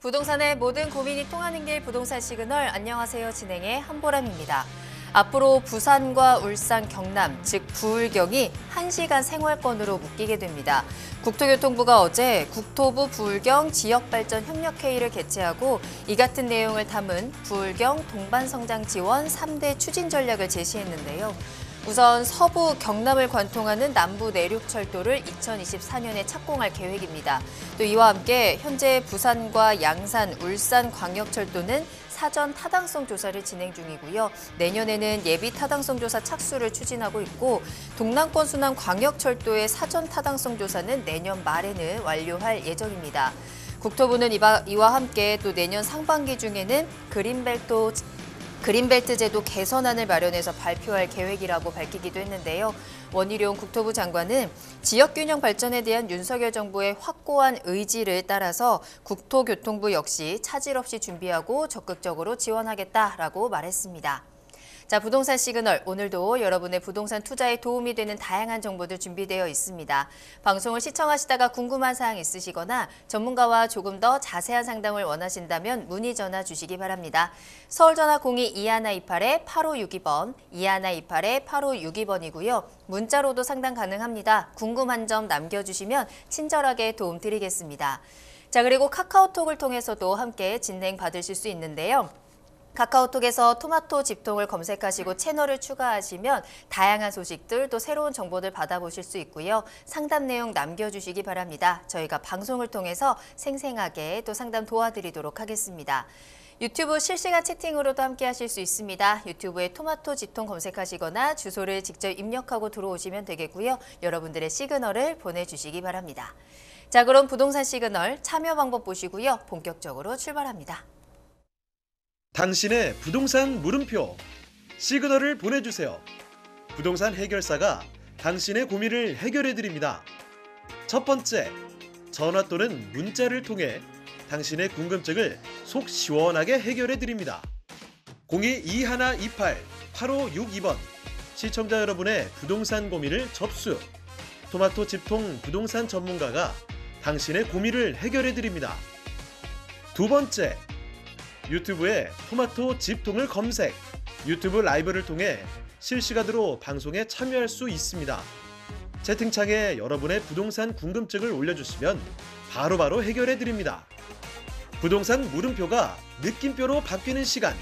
부동산의 모든 고민이 통하는 길 부동산 시그널 안녕하세요 진행의 한보람입니다. 앞으로 부산과 울산, 경남, 즉 부울경이 1시간 생활권으로 묶이게 됩니다. 국토교통부가 어제 국토부 부울경 지역발전협력회의를 개최하고 이 같은 내용을 담은 부울경 동반성장 지원 3대 추진 전략을 제시했는데요. 우선 서부 경남을 관통하는 남부 내륙철도를 2024년에 착공할 계획입니다. 또 이와 함께 현재 부산과 양산, 울산 광역철도는 사전 타당성 조사를 진행 중이고요. 내년에는 예비 타당성 조사 착수를 추진하고 있고 동남권 순환 광역철도의 사전 타당성 조사는 내년 말에는 완료할 예정입니다. 국토부는 이와 함께 또 내년 상반기 중에는 그린벨트 그린벨트 제도 개선안을 마련해서 발표할 계획이라고 밝히기도 했는데요. 원희룡 국토부 장관은 지역균형 발전에 대한 윤석열 정부의 확고한 의지를 따라서 국토교통부 역시 차질 없이 준비하고 적극적으로 지원하겠다라고 말했습니다. 자, 부동산 시그널 오늘도 여러분의 부동산 투자에 도움이 되는 다양한 정보들 준비되어 있습니다. 방송을 시청하시다가 궁금한 사항 있으시거나 전문가와 조금 더 자세한 상담을 원하신다면 문의 전화 주시기 바랍니다. 서울 전화 02-2128-8562번, 2128-8562번이고요. 문자로도 상담 가능합니다. 궁금한 점 남겨주시면 친절하게 도움 드리겠습니다. 자, 그리고 카카오톡을 통해서도 함께 진행 받으실 수 있는데요. 카카오톡에서 토마토 집통을 검색하시고 채널을 추가하시면 다양한 소식들 또 새로운 정보들 받아보실 수 있고요. 상담 내용 남겨주시기 바랍니다. 저희가 방송을 통해서 생생하게 또 상담 도와드리도록 하겠습니다. 유튜브 실시간 채팅으로도 함께 하실 수 있습니다. 유튜브에 토마토 집통 검색하시거나 주소를 직접 입력하고 들어오시면 되겠고요. 여러분들의 시그널을 보내주시기 바랍니다. 자 그럼 부동산 시그널 참여 방법 보시고요. 본격적으로 출발합니다. 당신의 부동산 물음표 시그널을 보내주세요. 부동산 해결사가 당신의 고민을 해결해드립니다. 첫 번째, 전화 또는 문자를 통해 당신의 궁금증을 속 시원하게 해결해드립니다. 022128-8562번 시청자 여러분의 부동산 고민을 접수 토마토 집통 부동산 전문가가 당신의 고민을 해결해드립니다. 두 번째, 유튜브에 토마토 집통을 검색 유튜브 라이브를 통해 실시간으로 방송에 참여할 수 있습니다. 채팅창에 여러분의 부동산 궁금증을 올려주시면 바로바로 해결해드립니다. 부동산 물음표가 느낌표로 바뀌는 시간.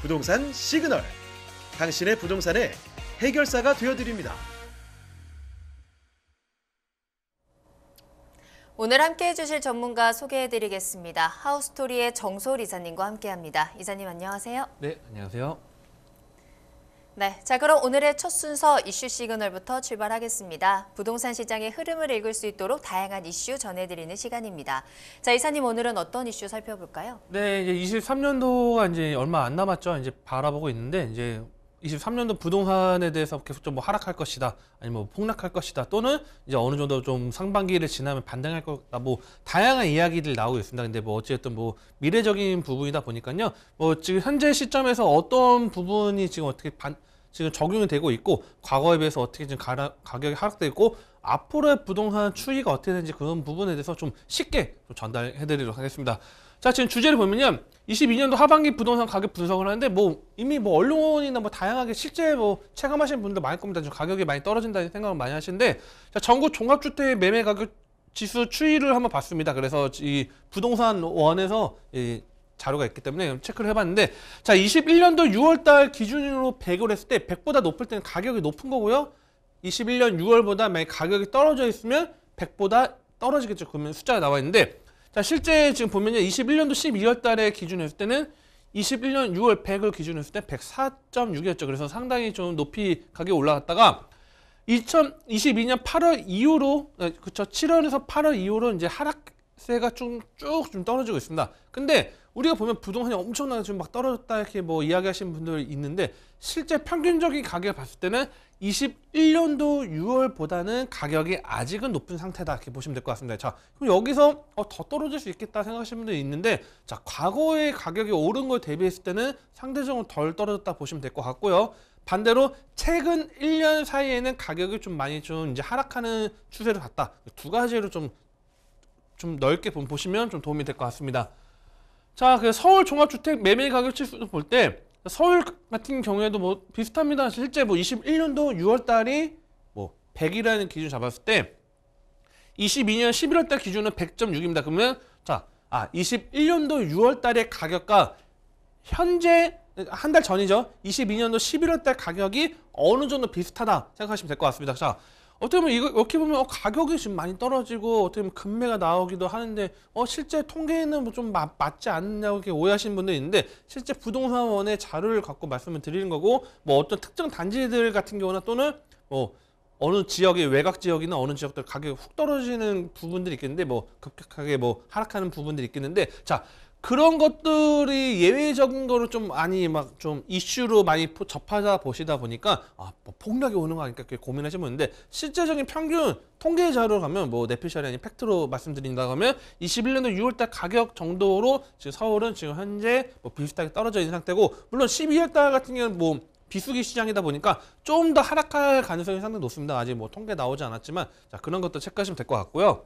부동산 시그널. 당신의 부동산의 해결사가 되어드립니다. 오늘 함께해 주실 전문가 소개해 드리겠습니다. 하우스토리의 정솔 이사님과 함께합니다. 이사님 안녕하세요. 네, 안녕하세요. 네, 자 그럼 오늘의 첫 순서 이슈 시그널부터 출발하겠습니다. 부동산 시장의 흐름을 읽을 수 있도록 다양한 이슈 전해드리는 시간입니다. 자 이사님 오늘은 어떤 이슈 살펴볼까요? 네, 이제 23년도가 이제 얼마 안 남았죠. 이제 바라보고 있는데 이제 23년도 부동산에 대해서 계속 좀 뭐 하락할 것이다, 아니면 뭐 폭락할 것이다, 또는 이제 어느 정도 좀 상반기를 지나면 반등할 것 거다, 뭐 다양한 이야기들이 나오고 있습니다. 근데 뭐어됐든뭐 미래적인 부분이다 보니까요, 뭐 지금 현재 시점에서 어떤 부분이 지금 어떻게 반 지금 적용이 되고 있고 과거에 비해서 어떻게 지금 가라, 가격이 하락되고 있고 앞으로의 부동산 추이가 어떻게 되는지 그런 부분에 대해서 좀 쉽게 좀 전달해드리도록 하겠습니다. 자, 지금 주제를 보면요. 22년도 하반기 부동산 가격 분석을 하는데 뭐 이미 뭐 언론이나 뭐 다양하게 실제 뭐체감하신 분들 많을 겁니다. 지금 가격이 많이 떨어진다는 생각을 많이 하시는데 자, 전국 종합주택 매매 가격 지수 추이를 한번 봤습니다. 그래서 이 부동산 원에서 이 자료가 있기 때문에 체크를 해봤는데 자 21년도 6월달 기준으로 100을 했을 때 100보다 높을 때는 가격이 높은 거고요. 21년 6월보다 만약 가격이 떨어져 있으면 100보다 떨어지겠죠. 그러면 숫자가 나와 있는데 자, 실제 지금 보면요. 21년도 12월 달에 기준 했을 때는 21년 6월 100을 기준 했을 때 104.6이었죠. 그래서 상당히 좀 높이 가격이 올라갔다가 2022년 8월 이후로 아, 그쵸 7월에서 8월 이후로 이제 하락세가 좀 쭉좀 좀 떨어지고 있습니다. 근데 우리가 보면 부동산이 엄청나게 지금 막 떨어졌다 이렇게 뭐 이야기하시는 분들 있는데 실제 평균적인 가격을 봤을 때는 21년도 6월보다는 가격이 아직은 높은 상태다 이렇게 보시면 될 것 같습니다. 자, 그럼 여기서 어, 더 떨어질 수 있겠다 생각하시는 분들 이 있는데 자, 과거의 가격이 오른 걸 대비했을 때는 상대적으로 덜 떨어졌다 보시면 될 것 같고요. 반대로 최근 1년 사이에는 가격이 좀 많이 좀 이제 하락하는 추세를 봤다. 두 가지로 좀좀 좀 넓게 보시면 좀 도움이 될 것 같습니다. 자, 그 서울 종합주택 매매 가격 지수 도볼 때 서울 같은 경우에도 뭐 비슷합니다. 실제 뭐 21년도 6월 달이 뭐 100이라는 기준 잡았을 때 22년 11월 달 기준은 100.6입니다. 그러면 자, 아, 21년도 6월 달의 가격과 현재 한 달 전이죠. 22년도 11월 달 가격이 어느 정도 비슷하다 생각하시면 될 것 같습니다. 자, 어떻게 보면 이거 이렇게 보면 어, 가격이 지금 많이 떨어지고 어떻게 보면 금매가 나오기도 하는데 어 실제 통계는 뭐 좀 마, 맞지 않냐고 이렇게 오해하시는 분들 있는데 실제 부동산원의 자료를 갖고 말씀을 드리는 거고 뭐 어떤 특정 단지들 같은 경우나 또는 뭐 어느 지역의 외곽 지역이나 어느 지역들 가격이 훅 떨어지는 부분들이 있겠는데 뭐 급격하게 뭐 하락하는 부분들이 있겠는데 자 그런 것들이 예외적인 거를 좀 많이 막좀 이슈로 많이 접하다 보시다 보니까 아, 뭐 폭락이 오는 거 아닐까 이렇게 고민하시면되는데 실제적인 평균 통계 자료로 가면 뭐 내피셜이 아닌 팩트로 말씀드린다고 하면 21년도 6월달 가격 정도로 지금 서울은 지금 현재 뭐 비슷하게 떨어져 있는 상태고 물론 12월달 같은 경우는 뭐 비수기 시장이다 보니까 좀 더 하락할 가능성이 상당히 높습니다. 아직 뭐 통계 나오지 않았지만 자, 그런 것도 체크하시면 될 것 같고요.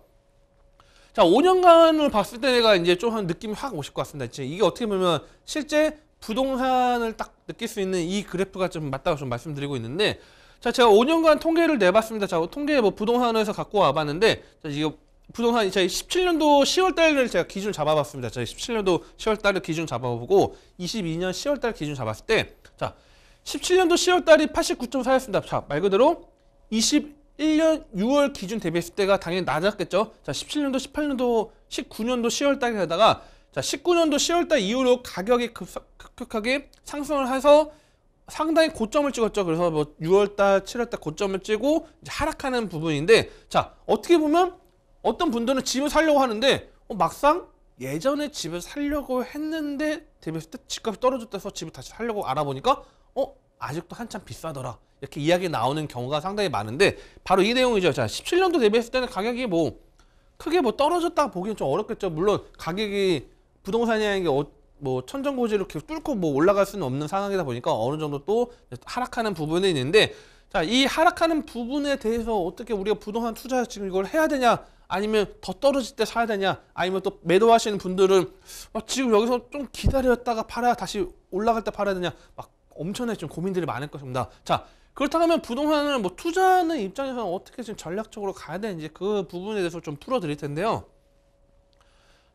자, 5년간을 봤을 때 내가 이제 좀한 느낌이 확 오실 것 같습니다. 이제 이게 어떻게 보면 실제 부동산을 딱 느낄 수 있는 이 그래프가 좀 맞다고 좀 말씀드리고 있는데 자, 제가 5년간 통계를 내봤습니다. 자, 통계 뭐 부동산에서 갖고 와봤는데 자, 이거 부동산 이제 17년도 10월 달을 제가 기준 잡아봤습니다. 자, 17년도 10월 달을 기준 잡아보고 22년 10월 달 기준 잡았을 때 자, 17년도 10월 달이 89.4였습니다. 자, 말 그대로 20 1년 6월 기준 대비했을 때가 당연히 낮았겠죠. 자, 17년도, 18년도, 19년도 10월달에 하다가 자, 19년도 10월달 이후로 가격이 급격하게 상승을 해서 상당히 고점을 찍었죠. 그래서 뭐 6월달, 7월달 고점을 찍고 하락하는 부분인데 자, 어떻게 보면 어떤 분들은 집을 살려고 하는데 어, 막상 예전에 집을 살려고 했는데 대비했을 때 집값이 떨어졌다서 해 집을 다시 살려고 알아보니까 어 아직도 한참 비싸더라 이렇게 이야기 나오는 경우가 상당히 많은데 바로 이 내용이죠. 자, 17년도 대비했을 때는 가격이 뭐 크게 뭐 떨어졌다 보기는좀 어렵겠죠. 물론 가격이 부동산이라는 게 어, 뭐 천정고지로 이렇 뚫고 뭐 올라갈 수는 없는 상황이다 보니까 어느 정도 또 하락하는 부분이 있는데 자, 이 하락하는 부분에 대해서 어떻게 우리가 부동산 투자 지금 이걸 해야 되냐 아니면 더 떨어질 때 사야 되냐 아니면 또 매도하시는 분들은 막 아, 지금 여기서 좀 기다렸다가 팔아야 다시 올라갈 때 팔아야 되냐 막 엄청나게 좀 고민들이 많을 것입니다. 자, 그렇다면 부동산은뭐 투자하는 입장에서는 어떻게 지금 전략적으로 가야 되는지 그 부분에 대해서 좀 풀어드릴 텐데요.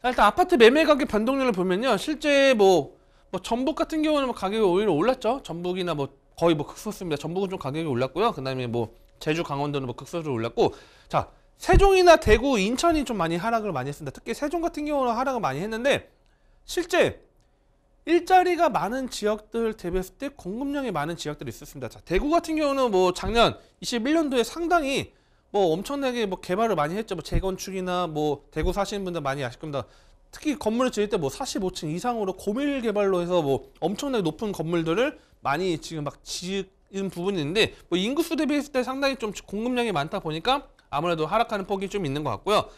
자, 일단 아파트 매매 가격 변동률을 보면요. 실제 뭐, 뭐 전북 같은 경우는 뭐 가격이 오히려 올랐죠. 전북이나 뭐 거의 뭐 극소수입니다. 전북은 좀 가격이 올랐고요. 그 다음에 뭐 제주 강원도는 뭐 극소수로 올랐고 자 세종이나 대구 인천이 좀 많이 하락을 많이 했습니다. 특히 세종 같은 경우는 하락을 많이 했는데 실제 일자리가 많은 지역들 대비했을 때 공급량이 많은 지역들이 있었습니다. 자, 대구 같은 경우는 뭐 작년 21년도에 상당히 뭐 엄청나게 뭐 개발을 많이 했죠. 뭐 재건축이나 뭐 대구 사시는 분들 많이 아실 겁니다. 특히 건물을 지을 때뭐 45층 이상으로 고밀 개발로 해서 뭐 엄청나게 높은 건물들을 많이 지금 막 지은 부분이 있는데 뭐 인구수 대비했을 때 상당히 좀 공급량이 많다 보니까 아무래도 하락하는 폭이 좀 있는 것 같고요.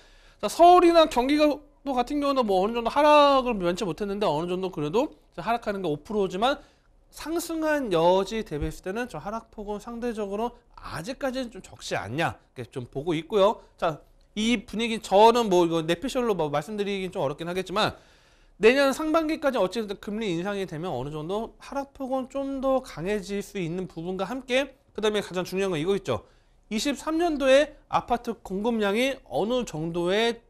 자, 서울이나 경기가 또 뭐 같은 경우는 뭐 어느 정도 하락을 면치 못했는데 어느 정도 그래도 하락하는 게 5%지만 상승한 여지 대비했을 때는 저 하락폭은 상대적으로 아직까지는 좀 적지 않냐 이렇게 좀 보고 있고요. 자, 이 분위기 저는 뭐 이거 내피셜로 뭐 말씀드리긴 좀 어렵긴 하겠지만 내년 상반기까지 어쨌든 금리 인상이 되면 어느 정도 하락폭은 좀 더 강해질 수 있는 부분과 함께 그다음에 가장 중요한 건 이거 있죠. 23년도에 아파트 공급량이 어느 정도의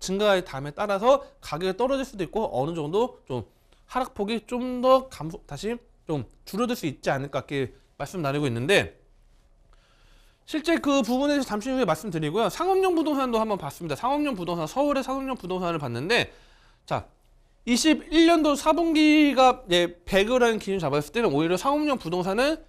증가의 다음에 따라서 가격이 떨어질 수도 있고 어느 정도 좀 하락폭이 좀 더 감소 다시 좀 줄어들 수 있지 않을까 이렇게 말씀 나누고 있는데 실제 그 부분에서 대해 잠시 후에 말씀드리고요. 상업용 부동산도 한번 봤습니다. 상업용 부동산, 서울의 상업용 부동산을 봤는데 자, 21년도 4분기가 예, 1 0 0이하는 기준 잡았을 때는 오히려 상업용 부동산은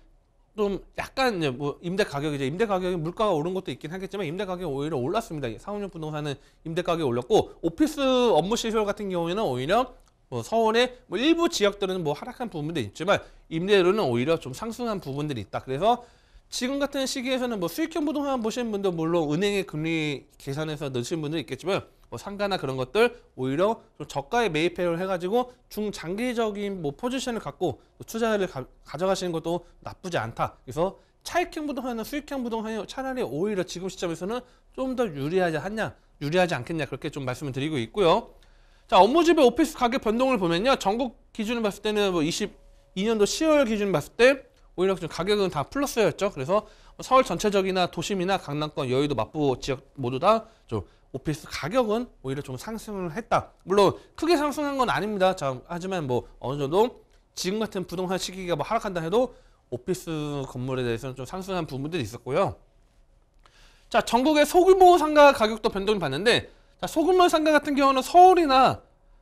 좀 약간 뭐 임대 가격 이제 임대 가격이 물가가 오른 것도 있긴 하겠지만 임대 가격이 오히려 올랐습니다. 상업용 부동산은 임대 가격이 올랐고 오피스 업무 시설 같은 경우에는 오히려 뭐 서울의 뭐 일부 지역들은 뭐 하락한 부분도 있지만 임대료는 오히려 좀 상승한 부분들이 있다. 그래서 지금 같은 시기에서는 뭐 수익형 부동산 보시는 분도 물론 은행의 금리 계산해서 넣으신 분들 있겠지만 뭐 상가나 그런 것들 오히려 좀 저가에 매입을 해 해가지고 중장기적인 뭐 포지션을 갖고 투자를 가, 져가시는 것도 나쁘지 않다. 그래서 차익형 부동산이나 수익형 부동산이 차라리 오히려 지금 시점에서는 좀 더 유리하지 않냐, 유리하지 않겠냐 그렇게 좀 말씀을 드리고 있고요. 자 업무집의 오피스 가격 변동을 보면요, 전국 기준을 봤을 때는 뭐 22년도 10월 기준 봤을 때 오히려 좀 가격은 다 플러스였죠. 그래서 뭐 서울 전체적이나 도심이나 강남권, 여의도, 마포 지역 모두 다좀 오피스 가격은 오히려 좀 상승을 했다. 물론 크게 상승한 건 아닙니다. 자, 하지만 뭐 어느 정도 지금 같은 부동산 시기가 뭐 하락한다 해도 오피스 건물에 대해서는 좀 상승한 부분들이 있었고요. 자, 전국의 소규모 상가 가격도 변동이 봤는데 자, 소규모 상가 같은 경우는 서울이나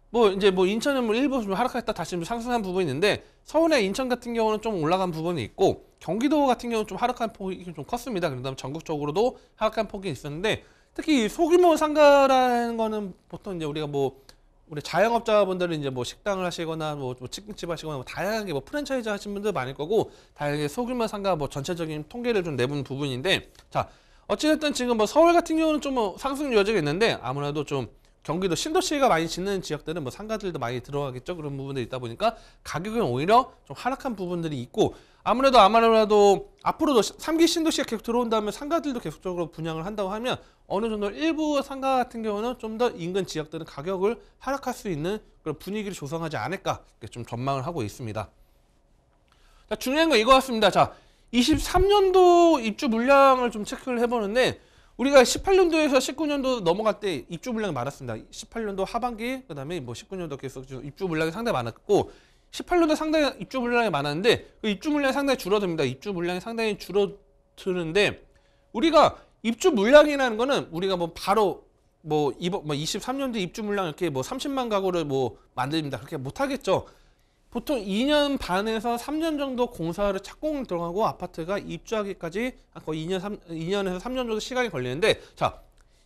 뭐 이제 뭐 인천은 뭐 일부 좀 하락했다 다시 좀 상승한 부분이 있는데 서울의 인천 같은 경우는 좀 올라간 부분이 있고 경기도 같은 경우는 좀 하락한 폭이 좀 컸습니다. 그다음 에 전국적으로도 하락한 폭이 있었는데 특히 소규모 상가라는 거는 보통 이제 우리가 뭐 우리 자영업자분들은 이제 뭐 식당을 하시거나 뭐, 뭐 치킨집 하시거나 뭐 다양하게 뭐 프랜차이즈 하신 분들 많을 거고 다양하게 소규모 상가 뭐 전체적인 통계를 좀 내본 부분인데 자 어찌됐든 지금 뭐 서울 같은 경우는 좀뭐 상승 여지가 있는데 아무래도 좀 경기도 신도시가 많이 짓는 지역들은 뭐 상가들도 많이 들어가겠죠 그런 부분들이 있다 보니까 가격은 오히려 좀 하락한 부분들이 있고 아무래도 아무래도 앞으로도 3기 신도시가 계속 들어온다면 상가들도 계속적으로 분양을 한다고 하면 어느 정도 일부 상가 같은 경우는 좀 더 인근 지역들은 가격을 하락할 수 있는 그런 분위기를 조성하지 않을까 좀 전망을 하고 있습니다. 자, 중요한 건 이거 같습니다. 자, 23년도 입주 물량을 좀 체크를 해보는데 우리가 18년도에서 19년도 넘어갈 때 입주 물량이 많았습니다. 18년도 하반기 그다음에 뭐 19년도 계속 입주 물량이 상당히 많았고 18년도 상당히 입주 물량이 많았는데 그 입주 물량이 상당히 줄어듭니다. 입주 물량이 상당히 줄어드는데 우리가 입주 물량이라는 거는 우리가 뭐 바로 뭐 23년도 뭐 입주 물량 이렇게 뭐 30만 가구를 뭐 만듭니다. 그렇게 못 하겠죠. 보통 2년 반에서 3년 정도 공사를 착공을 들어가고 아파트가 입주하기까지 거의 2년 3, 2년에서 3년 정도 시간이 걸리는데 자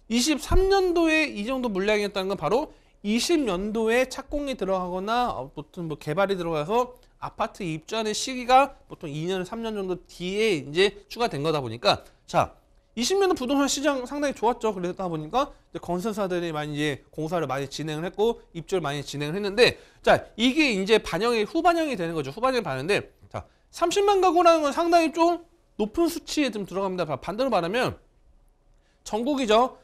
23년도에 이 정도 물량이었다는 건 바로 20년도에 착공이 들어가거나 어, 보통 뭐 개발이 들어가서 아파트 입주하는 시기가 보통 2년, 3년 정도 뒤에 이제 추가된 거다 보니까 자 20년은 부동산 시장 상당히 좋았죠. 그러다 보니까 건설사들이 많이 이제 공사를 많이 진행을 했고 입주를 많이 진행을 했는데 자 이게 이제 반영이 후반영이 되는 거죠. 후반영이 반영인데 자 30만 가구라는 건 상당히 좀 높은 수치에 좀 들어갑니다. 반대로 말하면 전국이죠.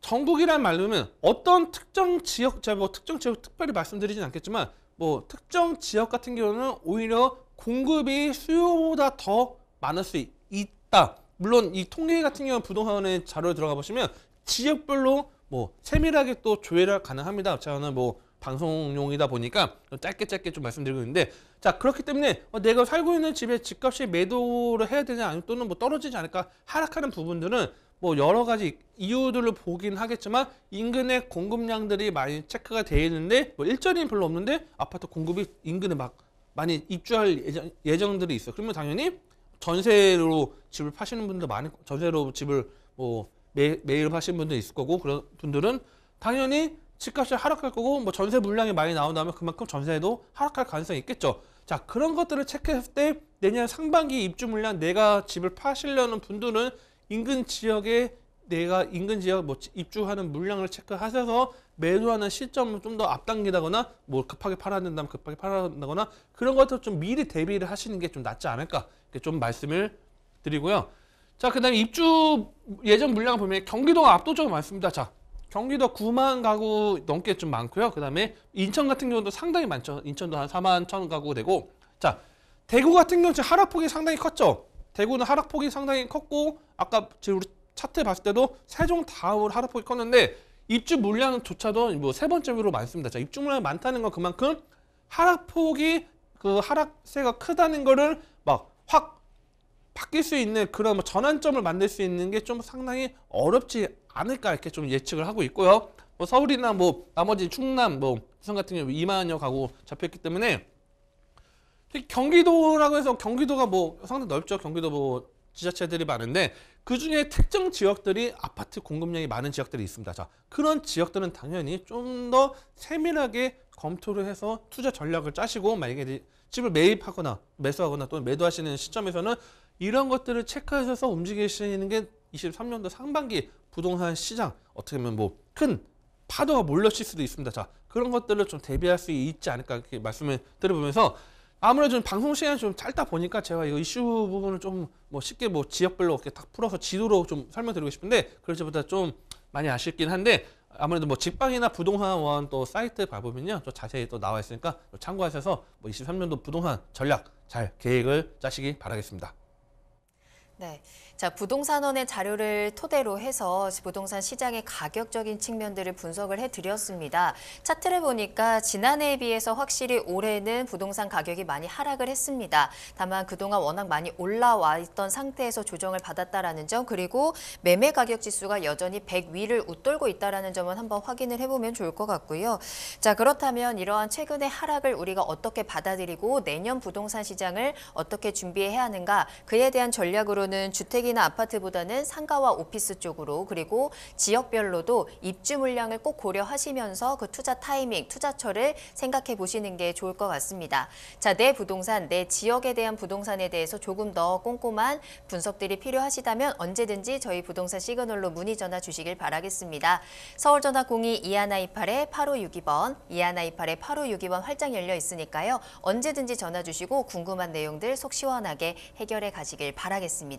전국이란 말로는 어떤 특정 지역, 제가 뭐 특정 지역 특별히 말씀드리진 않겠지만 뭐 특정 지역 같은 경우는 오히려 공급이 수요보다 더 많을 수 있다. 물론 이 통계 같은 경우 는 부동산의 자료에 들어가 보시면 지역별로 뭐 세밀하게 또 조회가 가능합니다. 저는 뭐 방송용이다 보니까 짧게 짧게 좀 말씀드리고 있는데 자 그렇기 때문에 어, 내가 살고 있는 집의 집값이 매도를 해야 되냐 아니면 또는 뭐 떨어지지 않을까 하락하는 부분들은 뭐 여러 가지 이유들을 보긴 하겠지만 인근의 공급량들이 많이 체크가 되어 있는데 뭐일자리 별로 없는데 아파트 공급이 인근에 막 많이 입주할 예정, 예정들이 있어 그러면 당연히 전세로 집을 파시는 분들 많이 전세로 집을 뭐 매, 매일 파시는 분들 있을 거고 그런 분들은 당연히 집값이 하락할 거고 뭐 전세 물량이 많이 나온다면 그만큼 전세도 하락할 가능성이 있겠죠. 자 그런 것들을 체크했을 때 내년 상반기 입주 물량 내가 집을 파시려는 분들은 인근 지역에 내가 인근 지역 뭐 입주하는 물량을 체크하셔서 매도하는 시점을 좀 더 앞당기다거나 뭐 급하게 팔아야 된다면 급하게 팔아야 된다거나 그런 것들 좀 미리 대비를 하시는 게 좀 낫지 않을까 좀 말씀을 드리고요. 자, 그 다음에 입주 예정 물량 보면 경기도가 압도적으로 많습니다. 자, 경기도 9만 가구 넘게 좀 많고요. 그 다음에 인천 같은 경우도 상당히 많죠. 인천도 한 4만 1천 가구 되고. 자, 대구 같은 경우는 하락폭이 상당히 컸죠. 대구는 하락폭이 상당히 컸고, 아까 지금 우리 차트 봤을 때도 세종 다음으로 하락폭이 컸는데, 입주 물량조차도 뭐 세 번째 로 많습니다. 자, 입주 물량이 많다는 건 그만큼 하락폭이 그 하락세가 크다는 거를 확 바뀔 수 있는 그런 뭐 전환점을 만들 수 있는 게 좀 상당히 어렵지 않을까 이렇게 좀 예측을 하고 있고요. 뭐 서울이나 뭐 나머지 충남 뭐 부산 같은 경우 2만여 가구 잡혔기 때문에 경기도라고 해서 경기도가 뭐 상당히 넓죠. 경기도 뭐 지자체들이 많은데 그 중에 특정 지역들이 아파트 공급량이 많은 지역들이 있습니다. 자, 그런 지역들은 당연히 좀 더 세밀하게 검토를 해서 투자 전략을 짜시고 만약에 집을 매입하거나 매수하거나 또는 매도하시는 시점에서는 이런 것들을 체크하셔서 움직이시는 게 23년도 상반기 부동산 시장 어떻게 보면 뭐 큰 파도가 몰려칠 수도 있습니다. 자 그런 것들을 좀 대비할 수 있지 않을까 이렇게 말씀을 드려보면서 아무래도 좀 방송 시간이 좀 짧다 보니까 제가 이거 이슈 부분을 좀 뭐 쉽게 뭐 지역별로 이렇게 딱 풀어서 지도로 좀 설명드리고 싶은데 그럴지보다 좀 많이 아쉽긴 한데 아무래도 뭐 직방이나 부동산원 또 사이트 봐보면요. 또 자세히 또 나와 있으니까 참고하셔서 뭐 23년도 부동산 전략 잘 계획을 짜시기 바라겠습니다. 네. 자, 부동산원의 자료를 토대로 해서 부동산 시장의 가격적인 측면들을 분석을 해드렸습니다. 차트를 보니까 지난해에 비해서 확실히 올해는 부동산 가격이 많이 하락을 했습니다. 다만 그동안 워낙 많이 올라와 있던 상태에서 조정을 받았다라는 점 그리고 매매 가격 지수가 여전히 100 위를 웃돌고 있다는 점은 한번 확인을 해보면 좋을 것 같고요. 자 그렇다면 이러한 최근의 하락을 우리가 어떻게 받아들이고 내년 부동산 시장을 어떻게 준비해야 하는가 그에 대한 전략으로는 주택 주택이나 아파트보다는 상가와 오피스 쪽으로 그리고 지역별로도 입주 물량을 꼭 고려하시면서 그 투자 타이밍, 투자처를 생각해 보시는 게 좋을 것 같습니다. 자, 내 부동산, 내 지역에 대한 부동산에 대해서 조금 더 꼼꼼한 분석들이 필요하시다면 언제든지 저희 부동산 시그널로 문의 전화 주시길 바라겠습니다. 서울 전화 02-2128-8562번, 2128-8562번 활짝 열려 있으니까요. 언제든지 전화 주시고 궁금한 내용들 속 시원하게 해결해 가시길 바라겠습니다.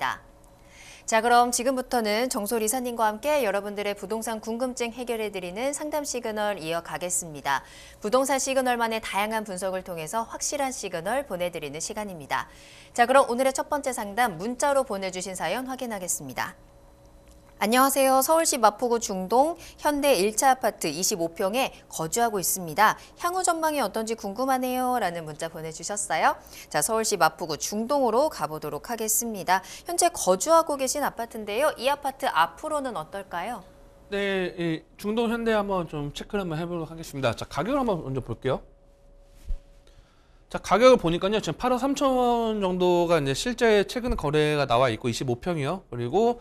자, 그럼 지금부터는 정솔 이사님과 함께 여러분들의 부동산 궁금증 해결해드리는 상담 시그널 이어가겠습니다. 부동산 시그널만의 다양한 분석을 통해서 확실한 시그널 보내드리는 시간입니다. 자, 그럼 오늘의 첫 번째 상담 문자로 보내주신 사연 확인하겠습니다. 안녕하세요. 서울시 마포구 중동 현대 1차 아파트 25평에 거주하고 있습니다. 향후 전망이 어떤지 궁금하네요. 라는 문자 보내주셨어요. 자, 서울시 마포구 중동으로 가보도록 하겠습니다. 현재 거주하고 계신 아파트인데요. 이 아파트 앞으로는 어떨까요? 네, 예, 중동 현대 한번 좀 체크를 한번 해보도록 하겠습니다. 자, 가격을 한번 먼저 볼게요. 자, 가격을 보니까요. 지금 8억 3천 원 정도가 이제 실제 최근 거래가 나와 있고 25평이요. 그리고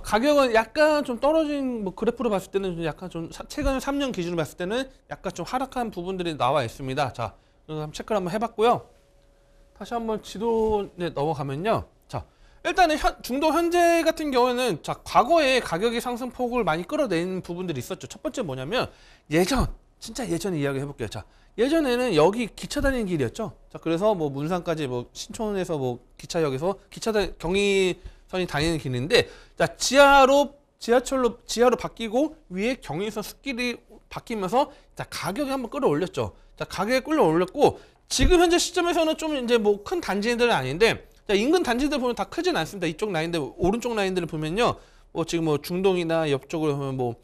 가격은 약간 좀 떨어진 뭐 그래프로 봤을 때는 좀 약간 좀 최근 3년 기준으로 봤을 때는 약간 좀 하락한 부분들이 나와 있습니다. 자, 한번 체크를 한번 해봤고요. 다시 한번 지도에 넘어가면요. 자, 일단은 현, 중도 현재 같은 경우에는 자 과거에 가격이 상승폭을 많이 끌어낸 부분들이 있었죠. 첫 번째 뭐냐면 예전 진짜 예전 이야기 해볼게요. 자 예전에는 여기 기차 다니는 길이었죠. 자 그래서 뭐 문산까지 뭐 신촌에서 뭐 기차역에서 기차 다 경이 선이 다니는 길인데 자 지하로 지하철로 지하로 바뀌고 위에 경인선 숲길이 바뀌면서 자 가격이 한번 끌어올렸죠. 자 가격이 끌어올렸고 지금 현재 시점에서는 좀 이제 뭐 큰 단지들은 아닌데 자 인근 단지들 보면 다 크진 않습니다. 이쪽 라인들 오른쪽 라인들을 보면요. 뭐 지금 뭐 중동이나 옆쪽으로 보면 뭐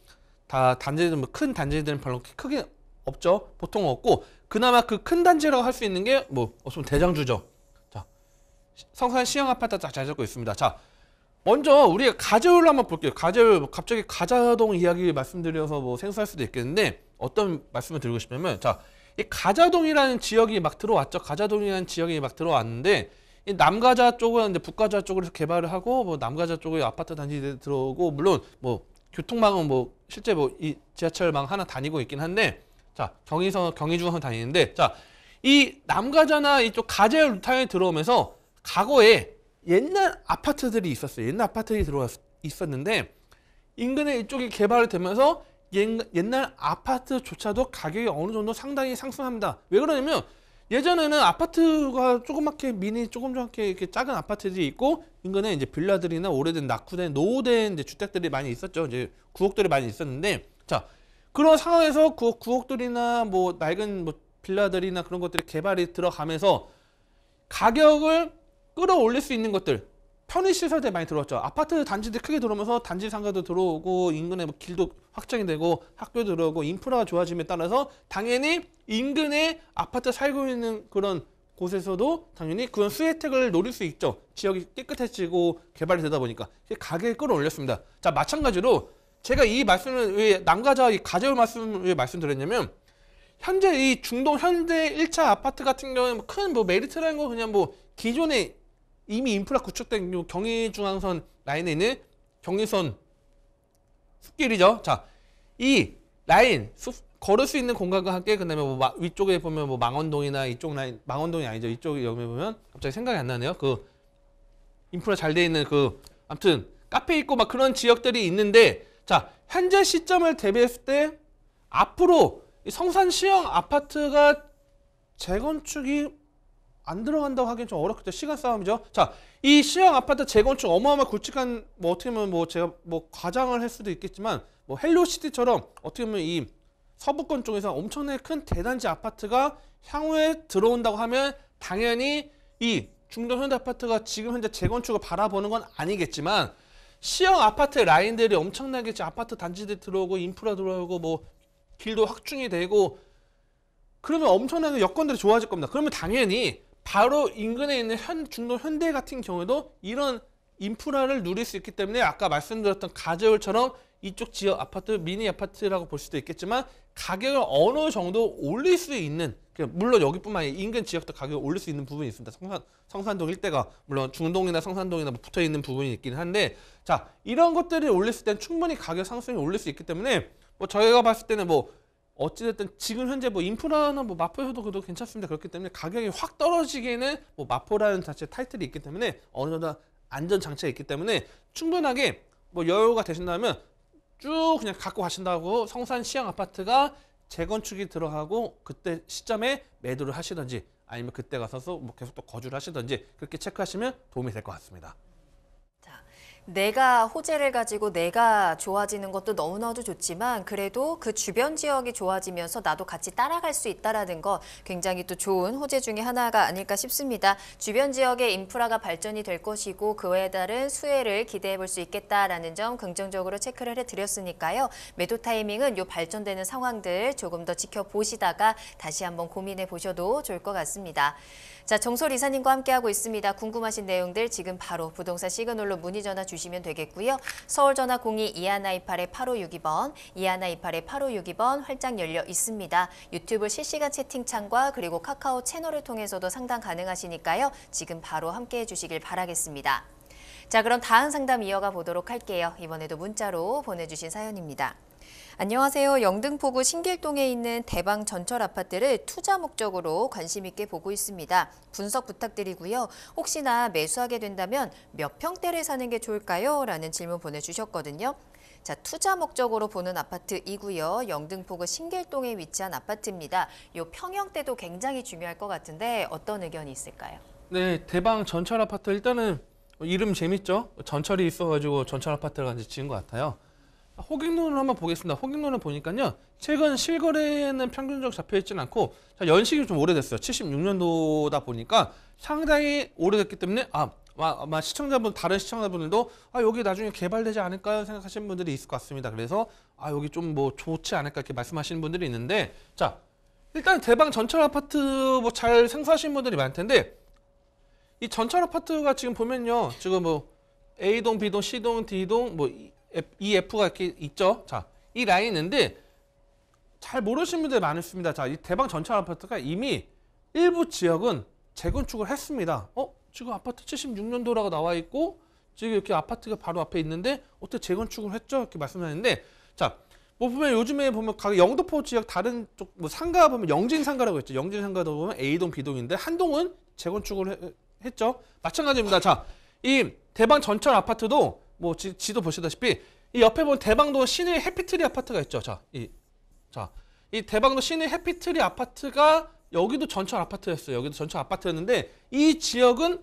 다 단지들 뭐 큰 단지들은 별로 크게 없죠. 보통 없고 그나마 그 큰 단지라고 할 수 있는 게뭐 어쩌면 대장주죠. 자 성산 시흥 아파트 다 잘 잡고 있습니다. 자 먼저 우리가 가재율로 한번 볼게요. 가재율 갑자기 가자동 이야기 말씀드려서 뭐 생소할 수도 있겠는데 어떤 말씀을 드리고 싶냐면 자이 가자동이라는 지역이 막 들어왔죠. 가자동이라는 지역이 막 들어왔는데 이 남가자 쪽은 이제 북가자 쪽으로 개발을 하고 뭐 남가자 쪽의 아파트 단지 에 들어오고 물론 뭐 교통망은 뭐 실제 뭐 이 지하철망 하나 다니고 있긴 한데 자 경의선 경의중선 다니는데 자이 남가자나 이쪽 가재율 루타에 들어오면서 과거에 옛날 아파트들이 있었어요. 옛날 아파트들이 들어왔 있었는데 인근에 이쪽이 개발되면서 옛날 아파트조차도 가격이 어느 정도 상당히 상승합니다. 왜 그러냐면 예전에는 아파트가 조그맣게 미니 조금 조그맣게 이렇게 작은 아파트들이 있고 인근에 이제 빌라들이나 오래된 낙후된 노후된 이제 주택들이 많이 있었죠. 이제 구옥들이 많이 있었는데 자 그런 상황에서 구, 구옥들이나 뭐 낡은 뭐 빌라들이나 그런 것들이 개발이 들어가면서 가격을 끌어올릴 수 있는 것들 편의시설들 많이 들어왔죠. 아파트 단지들 크게 들어오면서 단지 상가도 들어오고 인근에 뭐 길도 확장이 되고 학교 들어오고 인프라가 좋아짐에 따라서 당연히 인근에 아파트 살고 있는 그런 곳에서도 당연히 그런 수혜택을 노릴 수 있죠. 지역이 깨끗해지고 개발이 되다 보니까 가게에 끌어올렸습니다. 자 마찬가지로 제가 이 말씀을 왜 남가자 이가져올 말씀을 왜 말씀드렸냐면 현재 이 중동 현대 1차 아파트 같은 경우는 뭐 큰뭐 메리트라는 거 그냥 뭐기존에 이미 인프라 구축된 요 경의중앙선 라인에는 있 경의선 숲길이죠. 자, 이 라인 숲, 걸을 수 있는 공간과 함께 그다음에 뭐 위쪽에 보면 뭐 망원동이나 이쪽 라인 망원동이 아니죠. 이쪽 여기 보면 갑자기 생각이 안 나네요. 그 인프라 잘돼 있는 그암튼 카페 있고 막 그런 지역들이 있는데 자 현재 시점을 대비했을 때 앞으로 성산 시형 아파트가 재건축이 안 들어간다고 하기엔좀 어렵겠죠. 시간 싸움이죠. 자, 이시형 아파트 재건축 어마어마 굵직한 뭐 어떻게 보면 뭐 제가 뭐 과장을 할 수도 있겠지만 뭐 헬로시티처럼 어떻게 보면 이 서부권 쪽에서 엄청나게 큰 대단지 아파트가 향후에 들어온다고 하면 당연히 이 중동 현대 아파트가 지금 현재 재건축을 바라보는 건 아니겠지만 시형 아파트 라인들이 엄청나게 아파트 단지들 들어오고 인프라 들어오고 뭐 길도 확충이 되고 그러면 엄청나게 여건들이 좋아질 겁니다. 그러면 당연히 바로 인근에 있는 현, 중동 현대 같은 경우에도 이런 인프라를 누릴 수 있기 때문에 아까 말씀드렸던 가재울처럼 이쪽 지역 아파트 미니 아파트라고 볼 수도 있겠지만 가격을 어느 정도 올릴 수 있는 그러니까 물론 여기뿐만 아니라 인근 지역도 가격을 올릴 수 있는 부분이 있습니다. 성산, 성산동 일대가 물론 중동이나 성산동이나 뭐 붙어 있는 부분이 있긴 한데 자 이런 것들이 올렸을 때는 충분히 가격 상승이 올릴 수 있기 때문에 뭐 저희가 봤을 때는 뭐 어찌됐든 지금 현재 뭐 인프라나 뭐 마포에서도 그래도 괜찮습니다. 그렇기 때문에 가격이 확 떨어지기에는 뭐 마포라는 자체 타이틀이 있기 때문에 어느 정도 안전 장치가 있기 때문에 충분하게 뭐 여유가 되신다면 쭉 그냥 갖고 가신다고 성산 시향 아파트가 재건축이 들어가고 그때 시점에 매도를 하시든지 아니면 그때 가서서 뭐 계속 또 거주를 하시든지 그렇게 체크하시면 도움이 될 것 같습니다. 내가 호재를 가지고 내가 좋아지는 것도 너무나도 좋지만 그래도 그 주변 지역이 좋아지면서 나도 같이 따라갈 수 있다라는 거 굉장히 또 좋은 호재 중에 하나가 아닐까 싶습니다. 주변 지역의 인프라가 발전이 될 것이고 그에 따른 수혜를 기대해 볼 수 있겠다라는 점 긍정적으로 체크를 해드렸으니까요. 매도 타이밍은 요 발전되는 상황들 조금 더 지켜보시다가 다시 한번 고민해 보셔도 좋을 것 같습니다. 자, 정솔 이사님과 함께하고 있습니다. 궁금하신 내용들 지금 바로 부동산 시그널로 문의 전화 주시면 주시면 되겠고요. 서울 전화 02-2128-8562번, 2128-8562번 활짝 열려 있습니다. 유튜브 실시간 채팅창과 그리고 카카오 채널을 통해서도 상담 가능하시니까요. 지금 바로 함께해 주시길 바라겠습니다. 자, 그럼 다음 상담 이어가 보도록 할게요. 이번에도 문자로 보내주신 사연입니다. 안녕하세요. 영등포구 신길동에 있는 대방 전철 아파트를 투자 목적으로 관심 있게 보고 있습니다. 분석 부탁드리고요. 혹시나 매수하게 된다면 몇 평대를 사는 게 좋을까요? 라는 질문 보내주셨거든요. 자, 투자 목적으로 보는 아파트이고요. 영등포구 신길동에 위치한 아파트입니다. 이 평형대도 굉장히 중요할 것 같은데 어떤 의견이 있을까요? 네, 대방 전철 아파트 일단은 이름 재밌죠? 전철이 있어가지고 전철 아파트를 같이 지은 것 같아요. 호갱론을 한번 보겠습니다. 호갱론을 보니까요. 최근 실거래는 평균적으로 잡혀있진 않고 연식이 좀 오래됐어요. 76년도다 보니까 상당히 오래됐기 때문에 아 아마 시청자분 다른 시청자분들도 아 여기 나중에 개발되지 않을까요 생각하시는 분들이 있을 것 같습니다. 그래서 아 여기 좀 뭐 좋지 않을까 이렇게 말씀하시는 분들이 있는데 자 일단 대방 전철 아파트 뭐 잘생소하신 분들이 많을 텐데 이 전철 아파트가 지금 보면요 지금 뭐 A동, B동, C동, D동 뭐이 F가 이렇게 있죠. 자, 이 라인인데 잘 모르시는 분들 많으십니다. 자, 이 대방 전체 아파트가 이미 일부 지역은 재건축을 했습니다. 어? 지금 아파트 76년도라고 나와 있고 지금 이렇게 아파트가 바로 앞에 있는데 어떻게 재건축을 했죠? 이렇게 말씀하는데 자, 뭐 보면 요즘에 보면 각 영등포 지역 다른 쪽 뭐 상가 보면 영진 상가라고 했죠. 영진 상가도 보면 A동, B동인데 한동은 재건축을 했죠. 마찬가지입니다. 자, 이 대방 전철 아파트도 뭐 지, 도 보시다시피 이 옆에 보면 대방도 신의 해피트리 아파트가 있죠. 자, 이 자, 이 대방도 신의 해피트리 아파트가 여기도 전철 아파트였어요. 여기도 전철 아파트였는데 이 지역은